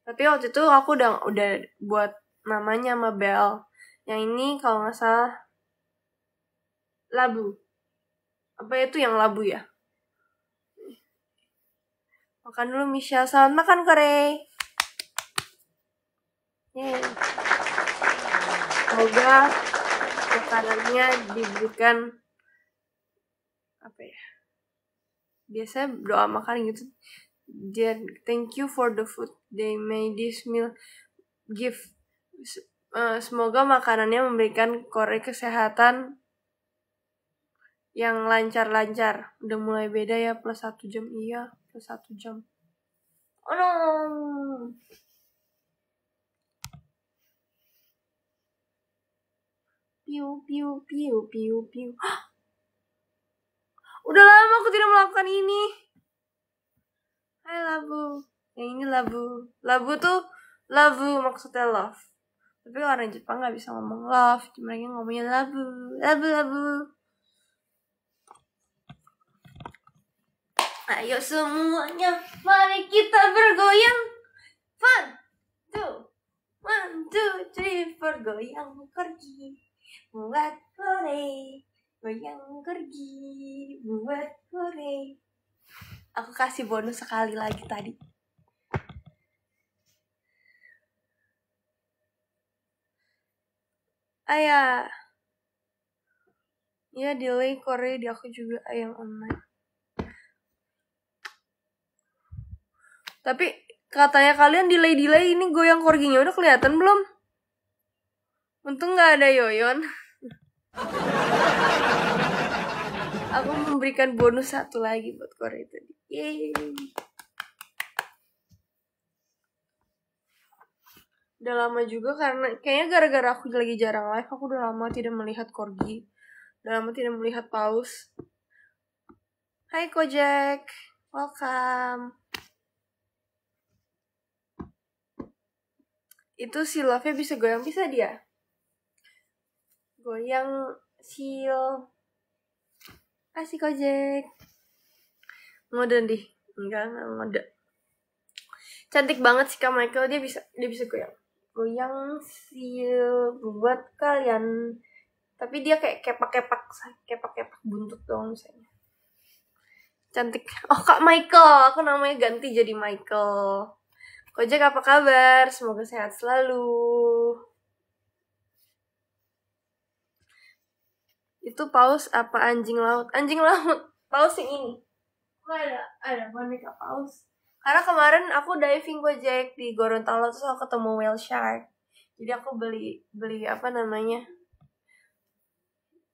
tapi waktu itu aku udah udah buat namanya sama Bell yang ini kalau nggak salah labu apa itu yang labu ya makan dulu Misha selamat makan kore semoga makanannya diberikan apa ya biasanya doa makan gitu Dear, thank you for the food they made this meal give. Eh, semoga makanannya memberikan korek kesehatan yang lancar-lancar. Udah mulai beda ya, plus satu jam. Iya, plus satu jam. Oh no! Piu, piu, piu, piu, piu. Udah lama aku tidak melakukan labu labu tuh labu maksudnya love tapi orang Jepang nggak bisa ngomong love cuma mereka ngomongnya labu labu labu ayo semuanya mari kita bergoyang fun two one two three four goyang pergi buat kore goyang pergi buat kore aku kasih bonus sekali lagi tadi ayah ya iya, delay Korea di aku juga ayam ah, online tapi katanya kalian delay delay ini goyang korginya udah kelihatan belum untung nggak ada yoyon aku memberikan bonus satu lagi buat Korea tadi yeay udah lama juga karena kayaknya gara-gara aku lagi jarang live aku udah lama tidak melihat corgi udah lama tidak melihat paus hai kojek welcome itu si Love nya bisa goyang bisa dia goyang seal kasih kojek mode nih enggak enggak mode cantik banget sih kak Michael dia bisa dia bisa goyang goyang seal buat kalian tapi dia kayak kepak-kepak kepak-kepak buntut dong misalnya cantik oh kak Michael aku namanya ganti jadi Michael Kojek apa kabar semoga sehat selalu itu paus apa anjing laut anjing laut paus yang ini ada ada boneka paus karena kemarin aku diving Jack di Gorontalo terus aku ketemu whale shark. Jadi aku beli beli apa namanya?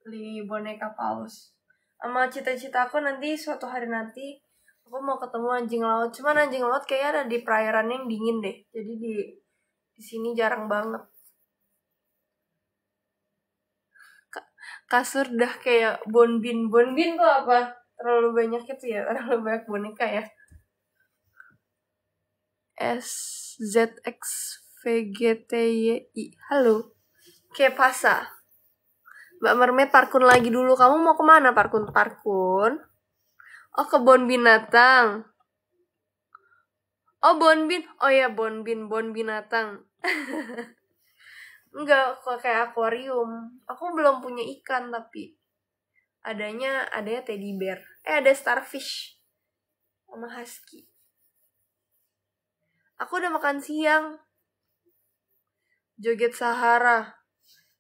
Beli boneka paus. Sama cita-cita aku nanti suatu hari nanti aku mau ketemu anjing laut. Cuman anjing laut kayaknya ada di perairan yang dingin deh. Jadi di di sini jarang banget. kasur dah kayak bonbin bonbin tuh apa terlalu banyak itu ya terlalu banyak boneka ya S Z X V G T Y I Halo. Kepasa. Mbak Merme Parkun lagi dulu. Kamu mau kemana Parkun Parkun Oh, kebun binatang. Oh, bon bin Oh ya, bon bin bon binatang. Enggak, kok kayak akuarium. Aku belum punya ikan tapi adanya adanya teddy bear. Eh, ada starfish sama husky aku udah makan siang joget Sahara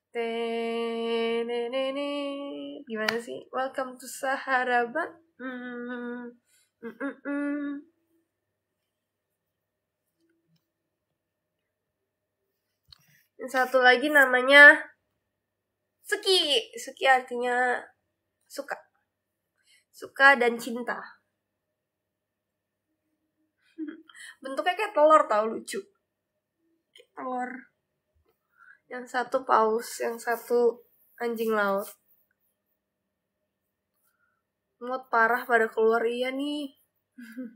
Tenenene. gimana sih welcome to Sahara bang mm, mm, mm, mm. satu lagi namanya Suki. Suki artinya suka. Suka dan cinta. bentuknya kayak telur tau lucu kayak telur yang satu paus yang satu anjing laut mood parah pada keluar iya nih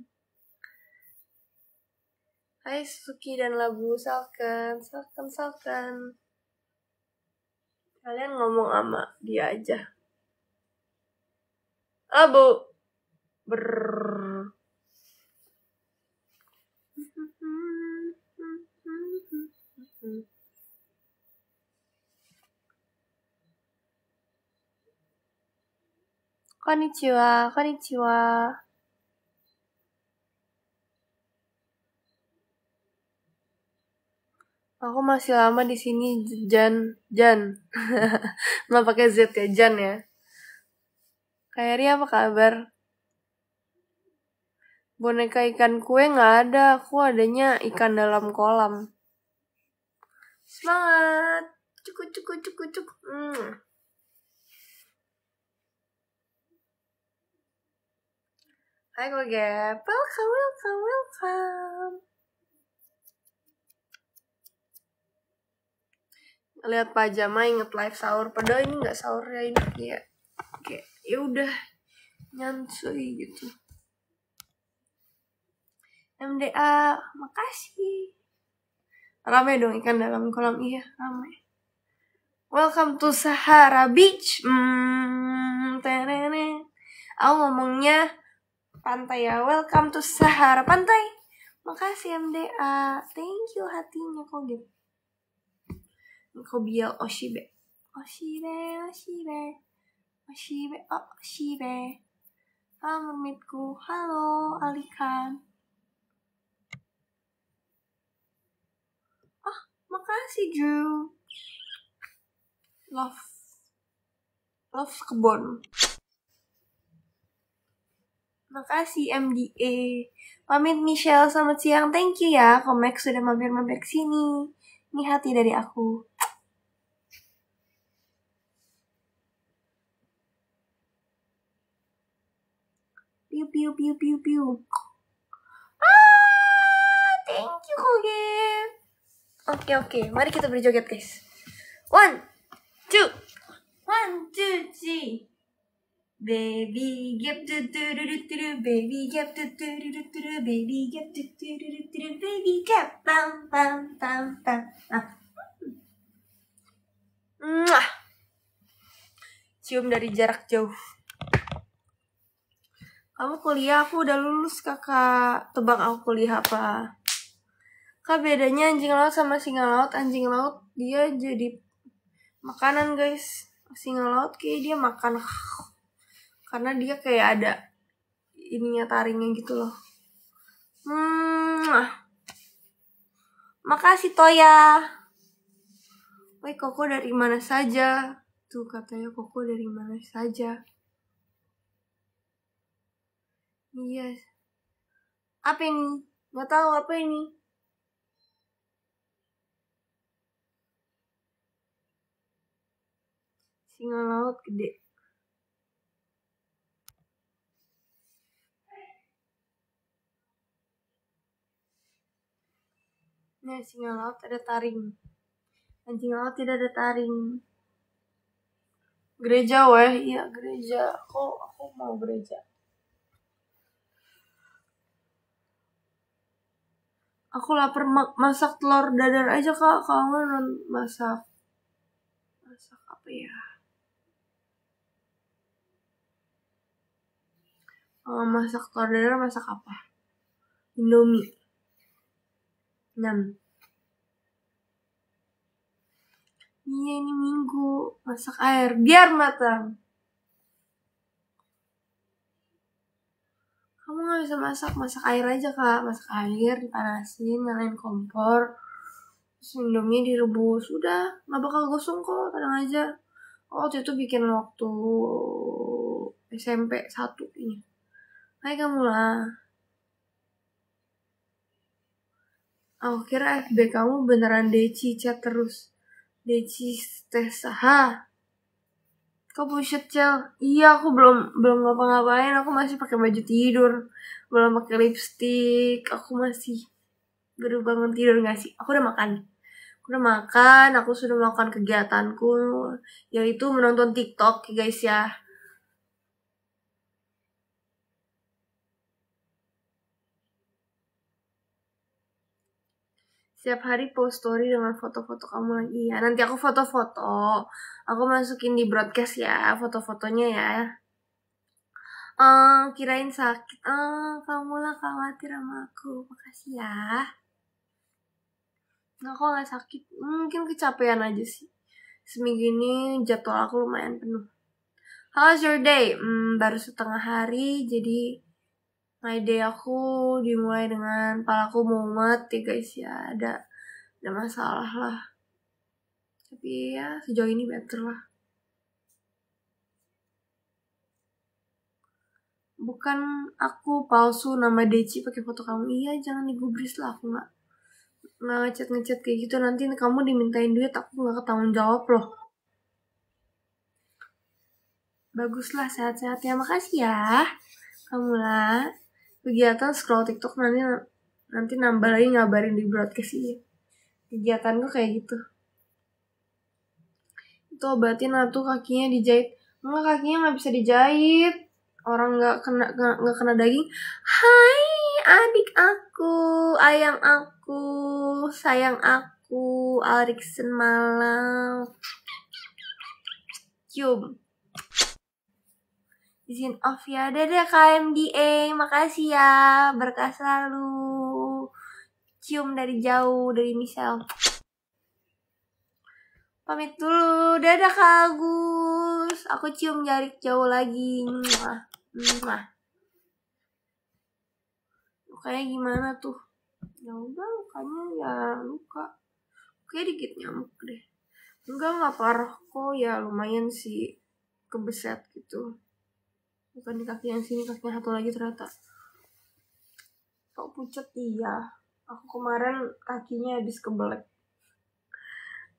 Hai Suki dan Labu, salkan, salkan, salkan. Kalian ngomong sama dia aja. Labu, ber Konnichiwa, konnichiwa. Aku masih lama di sini Jan Jan. Nggak pakai Z ya, Jan ya. Kak Eri apa kabar? Boneka ikan kue nggak ada, aku adanya ikan dalam kolam. Semangat. Cukup, cukup, cukup, cukup. Hmm. Hai gue Gap. Welcome, welcome, welcome. Lihat pajama inget live sahur. Padahal ini nggak sahur ya ini kayak kayak ya udah nyansui gitu. MDA, makasih rame dong ikan dalam kolam. Iya, rame Welcome to Sahara Beach. Hmm, terene. Aku ngomongnya pantai ya. Welcome to Sahara Pantai. Makasih MDA. Thank you hatinya kok gitu. biar Oshibe. Oshibe, Oshibe. Oshibe, oh, Oshibe. halo mermaidku. Halo, Alikan. Makasih, Drew. Love. Love kebon Makasih MDA. Pamit Michelle, selamat siang. Thank you ya, Komek sudah mampir-mampir ke sini. Ini hati dari aku. Piu piu piu piu piu. Ah, thank you, Koge. Oke oke, mari kita berjoget guys. One, two, one, two, three. Baby gap do do do do do baby gap do do do do do baby gap do do do do do baby gap pam pam pam pam. Mwah. Cium dari jarak jauh. Kamu kuliah, aku udah lulus kakak. Tebak aku kuliah apa? Kak bedanya anjing laut sama singa laut, anjing laut dia jadi makanan guys. Singa laut kayak dia makan karena dia kayak ada ininya taringnya gitu loh. Hmm. Makasih Toya. Woi Koko dari mana saja? Tuh katanya Koko dari mana saja. Iya. Yes. Apa ini? Gak tahu apa ini. singa laut gede. Nah, singa laut ada taring. Anjing laut tidak ada taring. Gereja weh, iya gereja. Aku aku mau gereja. Aku lapar ma masak telur dadar aja kak, kalau masak masak apa ya? Eh, masak toddler masak apa Indomie 6 Iya ini minggu masak air biar matang. Kamu nggak bisa masak masak air aja kak, masak air dipanasin nyalain kompor, terus indomie direbus, udah nggak bakal gosong kok, tenang aja. Oh, itu bikin waktu SMP satu ini. Iya. Hai kamu lah. Aku kira FB kamu beneran Deci chat terus. Deci tes ha. Kau pusat cel. Iya aku belum belum ngapa-ngapain. Aku masih pakai baju tidur. Belum pakai lipstick. Aku masih baru bangun tidur gak sih? Aku udah makan. Aku udah makan. Aku sudah melakukan kegiatanku. Yaitu menonton TikTok ya guys ya setiap hari post story dengan foto-foto kamu lagi ya. Nanti aku foto-foto. Aku masukin di broadcast ya foto-fotonya ya. Uh, kirain sakit. Uh, eh, kamu lah khawatir sama aku. Makasih ya. Nah, aku nggak sakit. Mungkin kecapean aja sih. Seminggu ini jadwal aku lumayan penuh. How's your day? Hmm, baru setengah hari, jadi My day aku dimulai dengan palaku mau mati guys ya ada ada masalah lah tapi ya sejauh ini better lah bukan aku palsu nama Deci pakai foto kamu iya jangan digubris lah aku nggak ngechat ngechat kayak gitu nanti kamu dimintain duit aku nggak ketanggung jawab loh baguslah sehat-sehat ya makasih ya kamu lah kegiatan scroll TikTok nanti nanti nambah lagi ngabarin di broadcast ini kegiatan gue kayak gitu itu obatin lah tuh kakinya dijahit enggak kakinya nggak bisa dijahit orang nggak kena nggak kena daging hai adik aku ayang aku sayang aku Ariksen malam cium izin off ya dadah KMDA makasih ya berkah selalu cium dari jauh dari Michelle pamit dulu dadah Kak Agus aku cium jarik jauh lagi mah, mah, lukanya gimana tuh ya udah lukanya ya luka oke dikit nyamuk deh enggak nggak parah kok ya lumayan sih kebeset gitu bukan di kaki yang sini kakinya satu lagi ternyata kok pucat iya aku kemarin kakinya habis kebelek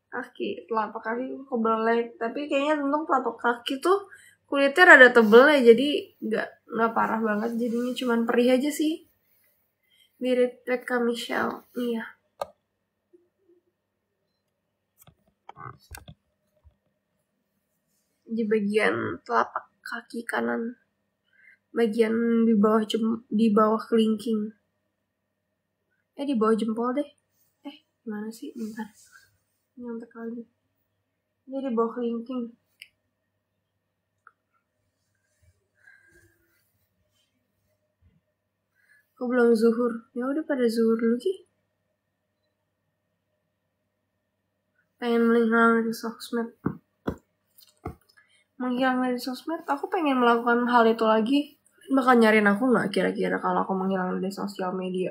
kaki telapak kaki kebelek tapi kayaknya untung telapak kaki tuh kulitnya rada tebel ya jadi nggak nggak parah banget jadinya cuman perih aja sih mirip Reka Michelle iya di bagian telapak kaki kanan bagian di bawah jem, di bawah kelingking eh di bawah jempol deh eh gimana sih bentar nyontek lagi ini di bawah kelingking aku belum zuhur? Ya udah pada zuhur lu ki. Pengen menghilang dari sosmed. Menghilang dari sosmed, aku pengen melakukan hal itu lagi bakal nyariin aku nggak kira-kira kalau aku menghilang dari sosial media?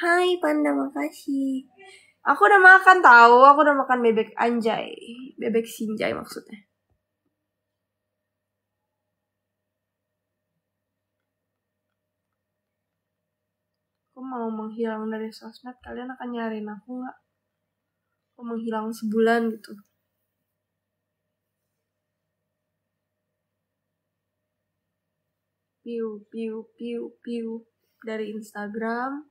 Hai panda makasih. Aku udah makan tahu, aku udah makan bebek anjay, bebek sinjay maksudnya. Aku mau menghilang dari sosmed, kalian akan nyariin aku nggak? Aku menghilang sebulan gitu. piu piu piu piu dari Instagram,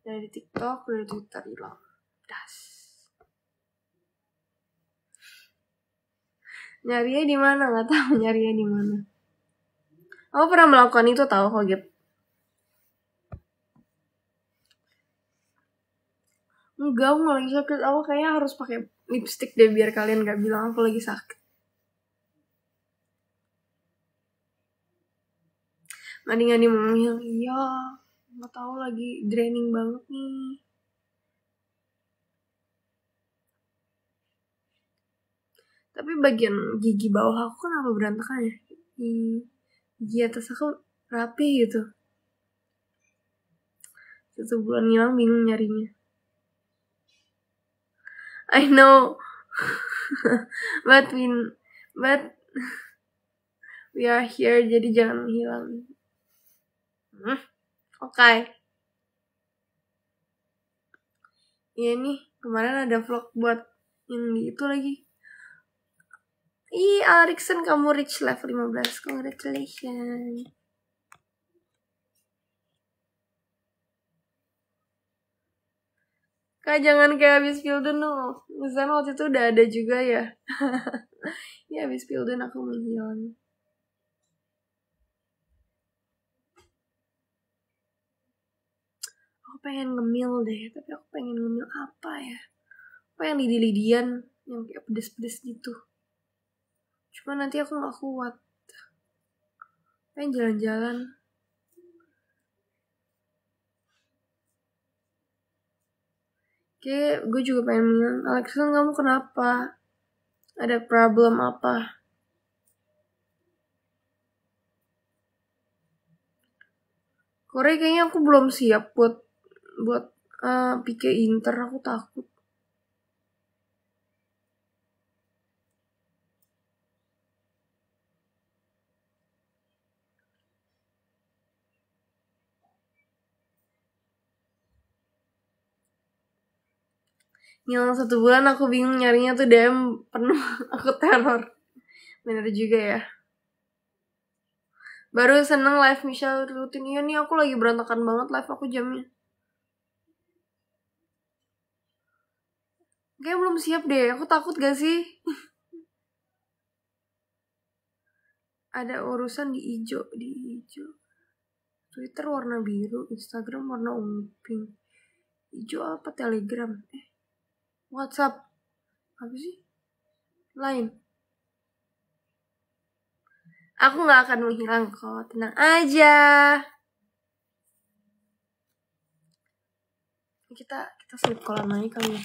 dari TikTok, dari Twitter hilang. Das. Nyarinya di mana nggak tahu nyarinya di mana. Aku pernah melakukan itu tahu kok gitu. Enggak, aku lagi sakit. Aku kayaknya harus pakai lipstick deh biar kalian gak bilang aku lagi sakit. mendingan dia mau iya nggak tahu lagi draining banget nih tapi bagian gigi bawah aku kan kenapa berantakan ya gigi atas aku rapi gitu satu bulan hilang bingung nyarinya I know but we but we are here jadi jangan hilang Hmm, Oke. Okay. Iya nih, kemarin ada vlog buat ini itu lagi. Ih, Erikson kamu reach level 15. Congratulations. Kak jangan kayak habis Pilden dong. Misalnya waktu itu udah ada juga ya. Iya habis Pilden aku menghilang. pengen ngemil deh tapi aku pengen ngemil apa ya aku yang lidi-lidian yang kayak pedes-pedes gitu cuma nanti aku nggak kuat pengen jalan-jalan Oke, gue juga pengen bilang, Alexan kamu kenapa? Ada problem apa? Korea kayaknya aku belum siap buat buat uh, eh, PK Inter aku takut. Ngilang satu bulan aku bingung nyarinya tuh DM penuh aku teror. Bener juga ya. Baru seneng live Michelle rutin. Iya nih aku lagi berantakan banget live aku jamnya. kayak belum siap deh aku takut gak sih ada urusan di ijo di ijo Twitter warna biru Instagram warna ungu pink ijo apa Telegram eh WhatsApp apa sih lain aku nggak akan menghilang kok tenang aja kita kita sleep kolam lagi kali ya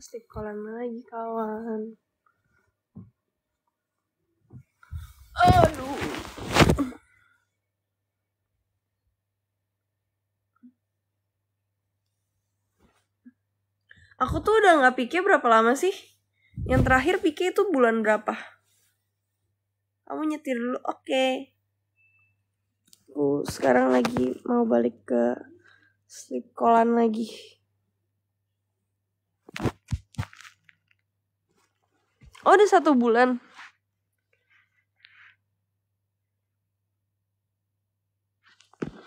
terus di kolam lagi kawan aduh aku tuh udah nggak pikir berapa lama sih yang terakhir pikir itu bulan berapa kamu nyetir dulu oke okay. aku sekarang lagi mau balik ke sleep lagi oh udah satu bulan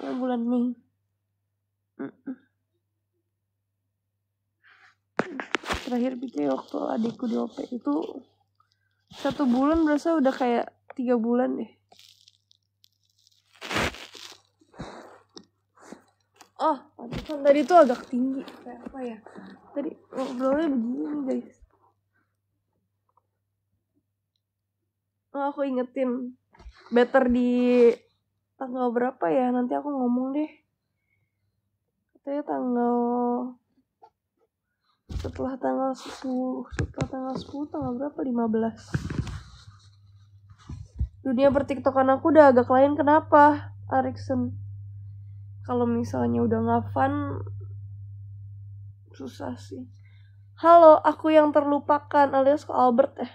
ya bulan Mei terakhir pikir waktu adikku di OP itu satu bulan berasa udah kayak tiga bulan deh oh kan tadi tuh agak tinggi kayak apa ya tadi ngobrolnya begini guys oh, aku ingetin better di tanggal berapa ya nanti aku ngomong deh katanya tanggal setelah tanggal 10 setelah tanggal 10 tanggal berapa 15 dunia pertiktokan aku udah agak lain kenapa Arikson kalau misalnya udah nggak fun susah sih halo aku yang terlupakan alias ke Albert eh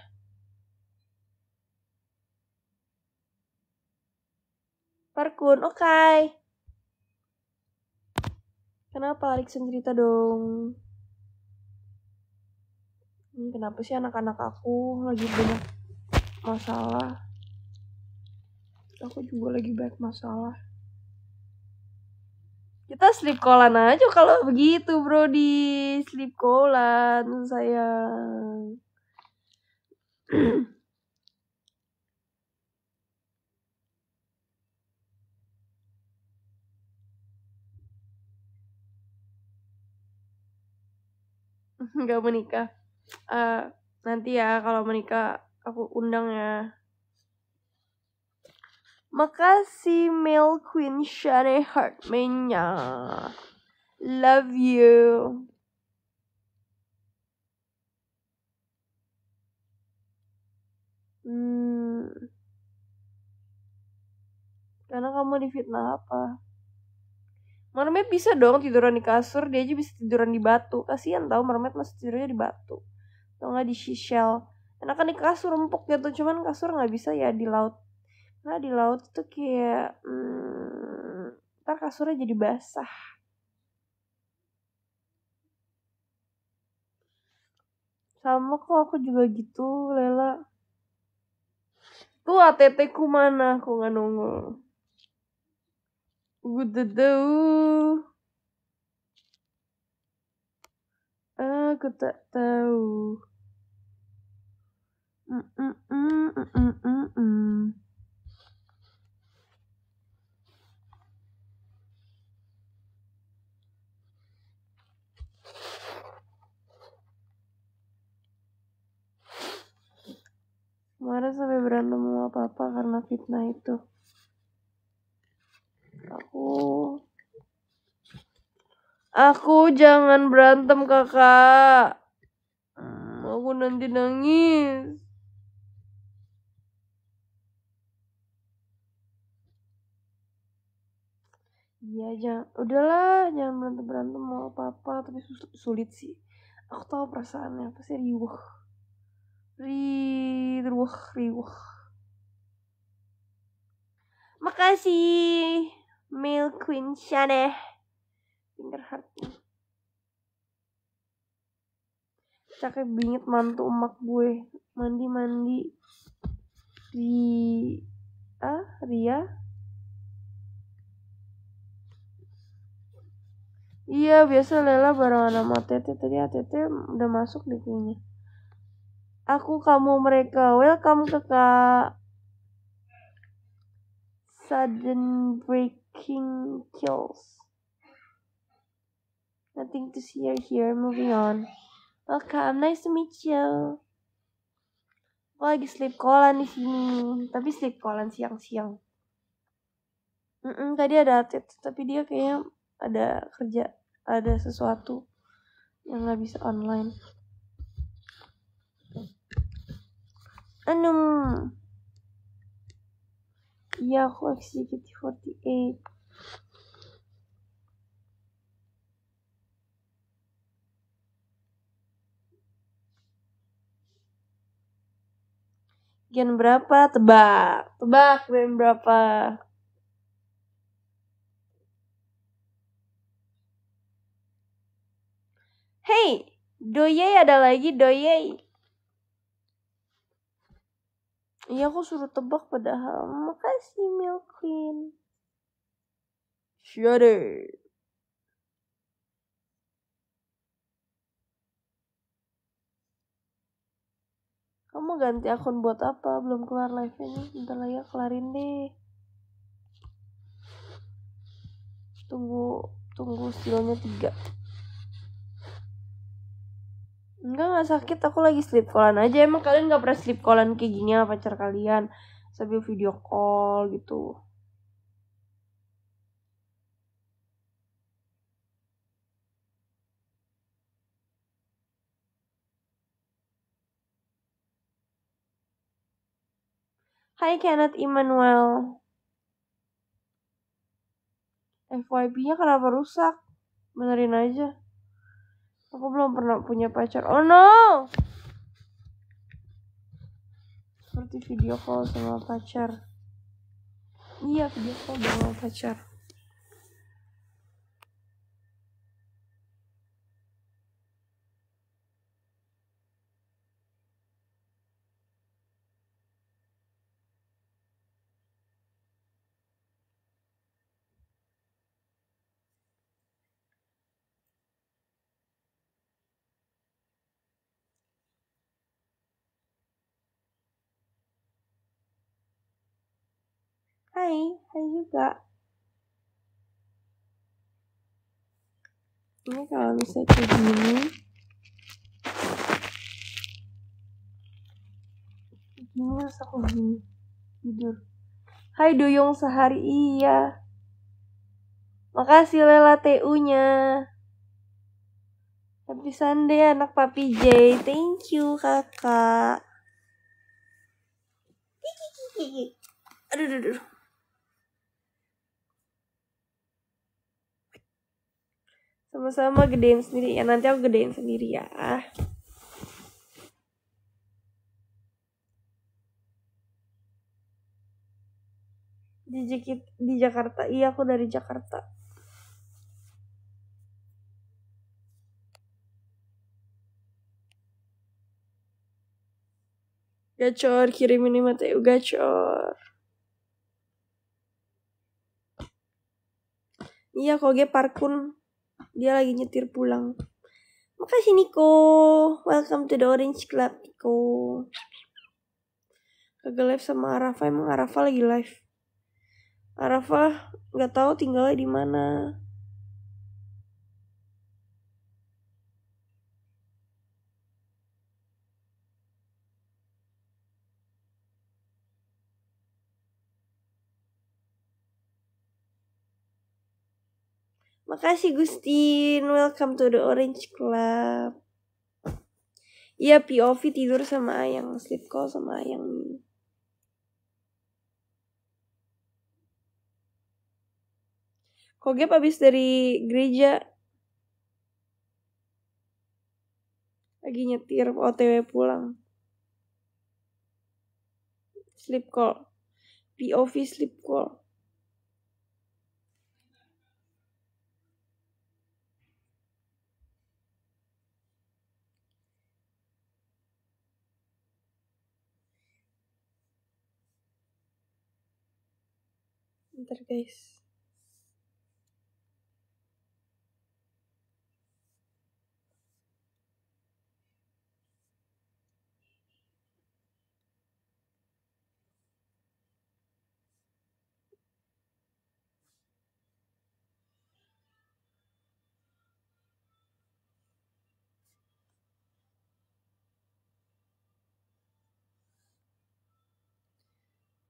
Parkun, oke. Okay. Kenapa Alixen cerita dong? Ini kenapa sih anak-anak aku lagi banyak masalah? Aku juga lagi banyak masalah. Kita sleep callan aja kalau begitu, bro di sleep callan sayang. nggak menikah uh, nanti ya kalau menikah aku undang ya makasih Male Queen Share heart mainnya love you hmm. karena kamu difitnah apa mermaid bisa dong tiduran di kasur dia aja bisa tiduran di batu kasihan tau mermaid masih tidurnya di batu tau nggak di seashell enakan di kasur empuk gitu cuman kasur nggak bisa ya di laut karena di laut itu kayak hmm, ntar kasurnya jadi basah sama kok aku juga gitu Lela tuh ATT ku mana aku nggak nunggu. Gudedeu. Aku tak tahu. Mm -mm -mm, mm, mm, mm Marah sampai berantem mau apa-apa karena fitnah itu. Aku Aku jangan berantem kakak. Hmm. Aku nanti nangis. Iya jangan, udahlah jangan berantem berantem mau apa apa tapi sulit sih. Aku tahu perasaannya pasti riuh, riuh riuh. Makasih. Mil Queen Shane. Finger heart. Cakep bingit mantu emak gue. Mandi-mandi. Di... Ah, Ria? Iya, biasa Lela bareng sama Tete. Tadi ATT udah masuk di kayaknya. Aku, kamu, mereka. Welcome ke Kak. Sudden break King kills. Nothing to see or hear. Moving on. Welcome. Nice to meet you. Aku lagi sleep callan di sini. Tapi sleep callan siang-siang. Mm -mm, tadi ada update, tapi dia kayaknya ada kerja, ada sesuatu yang nggak bisa online. Anum. Yeah, who di 48? Gen berapa? Tebak. Tebak gen berapa? Hey, doyei ada lagi doyei. Iya aku suruh tebak padahal. Makasih Milk Queen. Shudder. Kamu ganti akun buat apa? Belum kelar live ini Bentar lagi ya, kelarin deh. Tunggu tunggu silonya tiga. Enggak nggak sakit, aku lagi sleep callan aja. Emang kalian nggak pernah sleep callan kayak gini apa pacar kalian sambil video call gitu. Hai Kenneth Emmanuel FYP-nya kenapa rusak? Benerin aja. Aku belum pernah punya pacar. Oh no! Seperti video call sama pacar. Iya, video call sama pacar. Hai, hai juga. Ini kalau misalnya kayak gini. Gini masa aku gini tidur. Hai Doyong sehari iya. Makasih Lela TU-nya. Happy Sunday anak Papi J. Thank you kakak. Aduh, aduh, aduh. sama-sama gedein sendiri ya nanti aku gedein sendiri ya di, di Jakarta iya aku dari Jakarta gacor kirim ini Mateo gacor iya kok gue parkun dia lagi nyetir pulang makasih Niko welcome to the Orange Club Niko kagak live sama Arafa emang Arafa lagi live Arafa nggak tahu tinggalnya di mana Makasih Gustin, welcome to the Orange Club. Iya POV tidur sama Ayang, sleep call sama Ayang Kok Kogep habis dari gereja lagi nyetir OTW pulang. Sleep call. POV sleep call. poltergeist.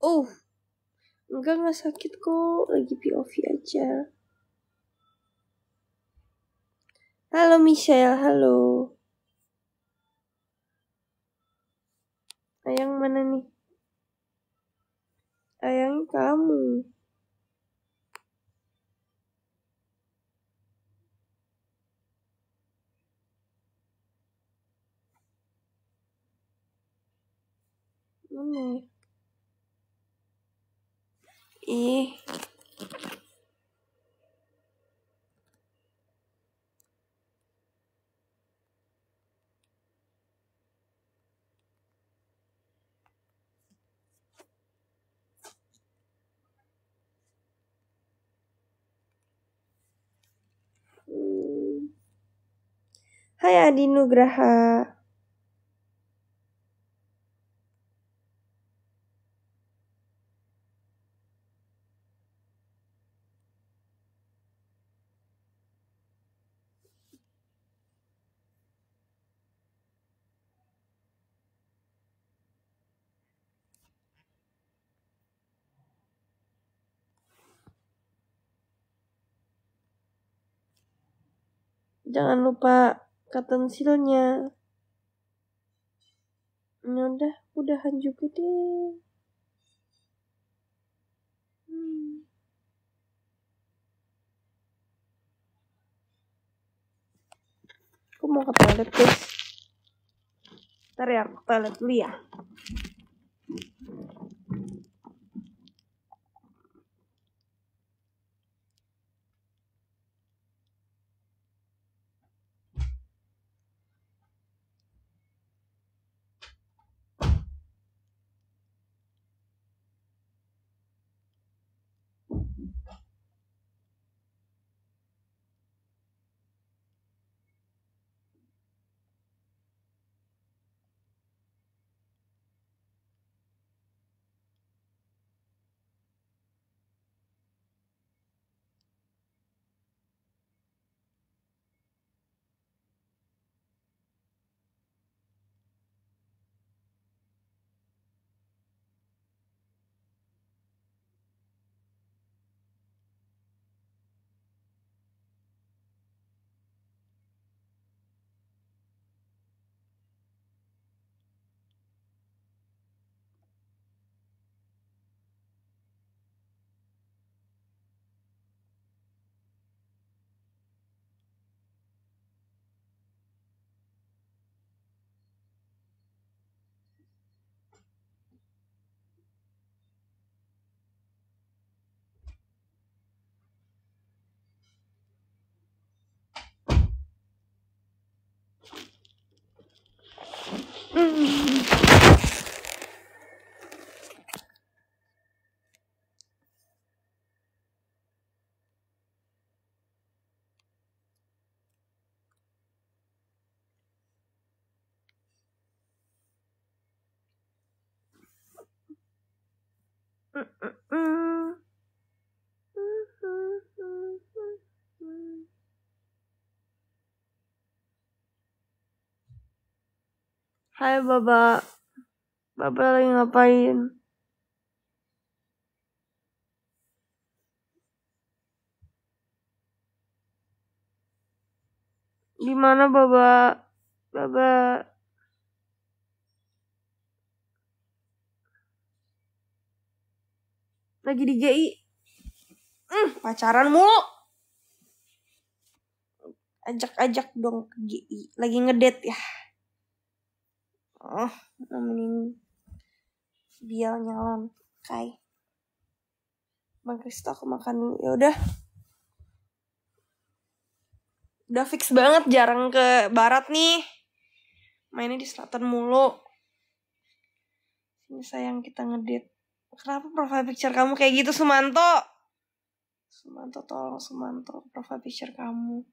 Oh, enggak nggak sakit kok lagi POV aja halo Michelle halo ayang mana nih ayang kamu mana ya? Ih. Hai Adi Nugraha. jangan lupa cotton sealnya ya udah udahan juga deh hmm. aku mau ke toilet guys ntar ya ke toilet dulu ya Mm-hmm. Hai Baba. Baba lagi ngapain? Di mana Baba? Baba. Lagi di GI. Hmm, pacaran mulu. Ajak-ajak dong ke GI. Lagi ngedet ya oh, nemenin biar nyalam Kai Bang Kristo aku makan dulu ya udah udah fix banget jarang ke barat nih mainnya di selatan mulu ini sayang kita ngedit kenapa profile picture kamu kayak gitu Sumanto Sumanto tolong Sumanto profile picture kamu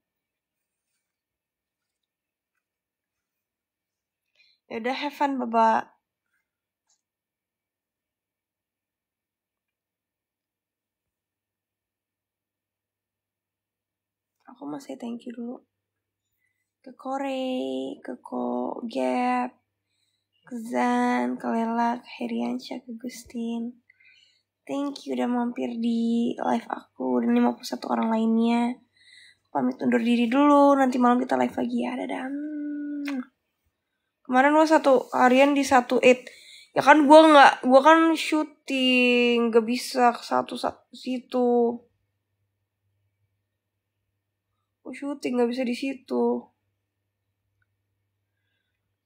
Yaudah, have fun, Baba. Aku masih thank you dulu. Ke Korea, ke Ko Gap, ke Zan, ke Lela, ke Heriansyah, ke Gustin. Thank you udah mampir di live aku dan satu orang lainnya. Pamit undur diri dulu, nanti malam kita live lagi ya. Dadah kemarin gue satu harian di satu eight ya kan gue nggak gue kan syuting nggak bisa ke satu satu situ gue syuting nggak bisa di situ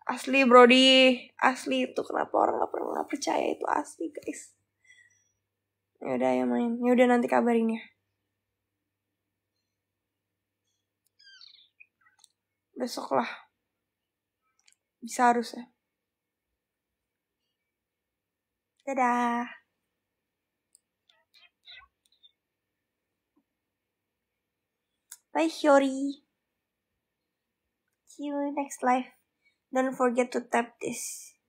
asli Brody asli itu kenapa orang nggak pernah percaya itu asli guys ya udah ya main ya udah nanti kabarin ya besok lah bisa harus ya. Dadah. Bye, Hyori. See you next life. Don't forget to tap this.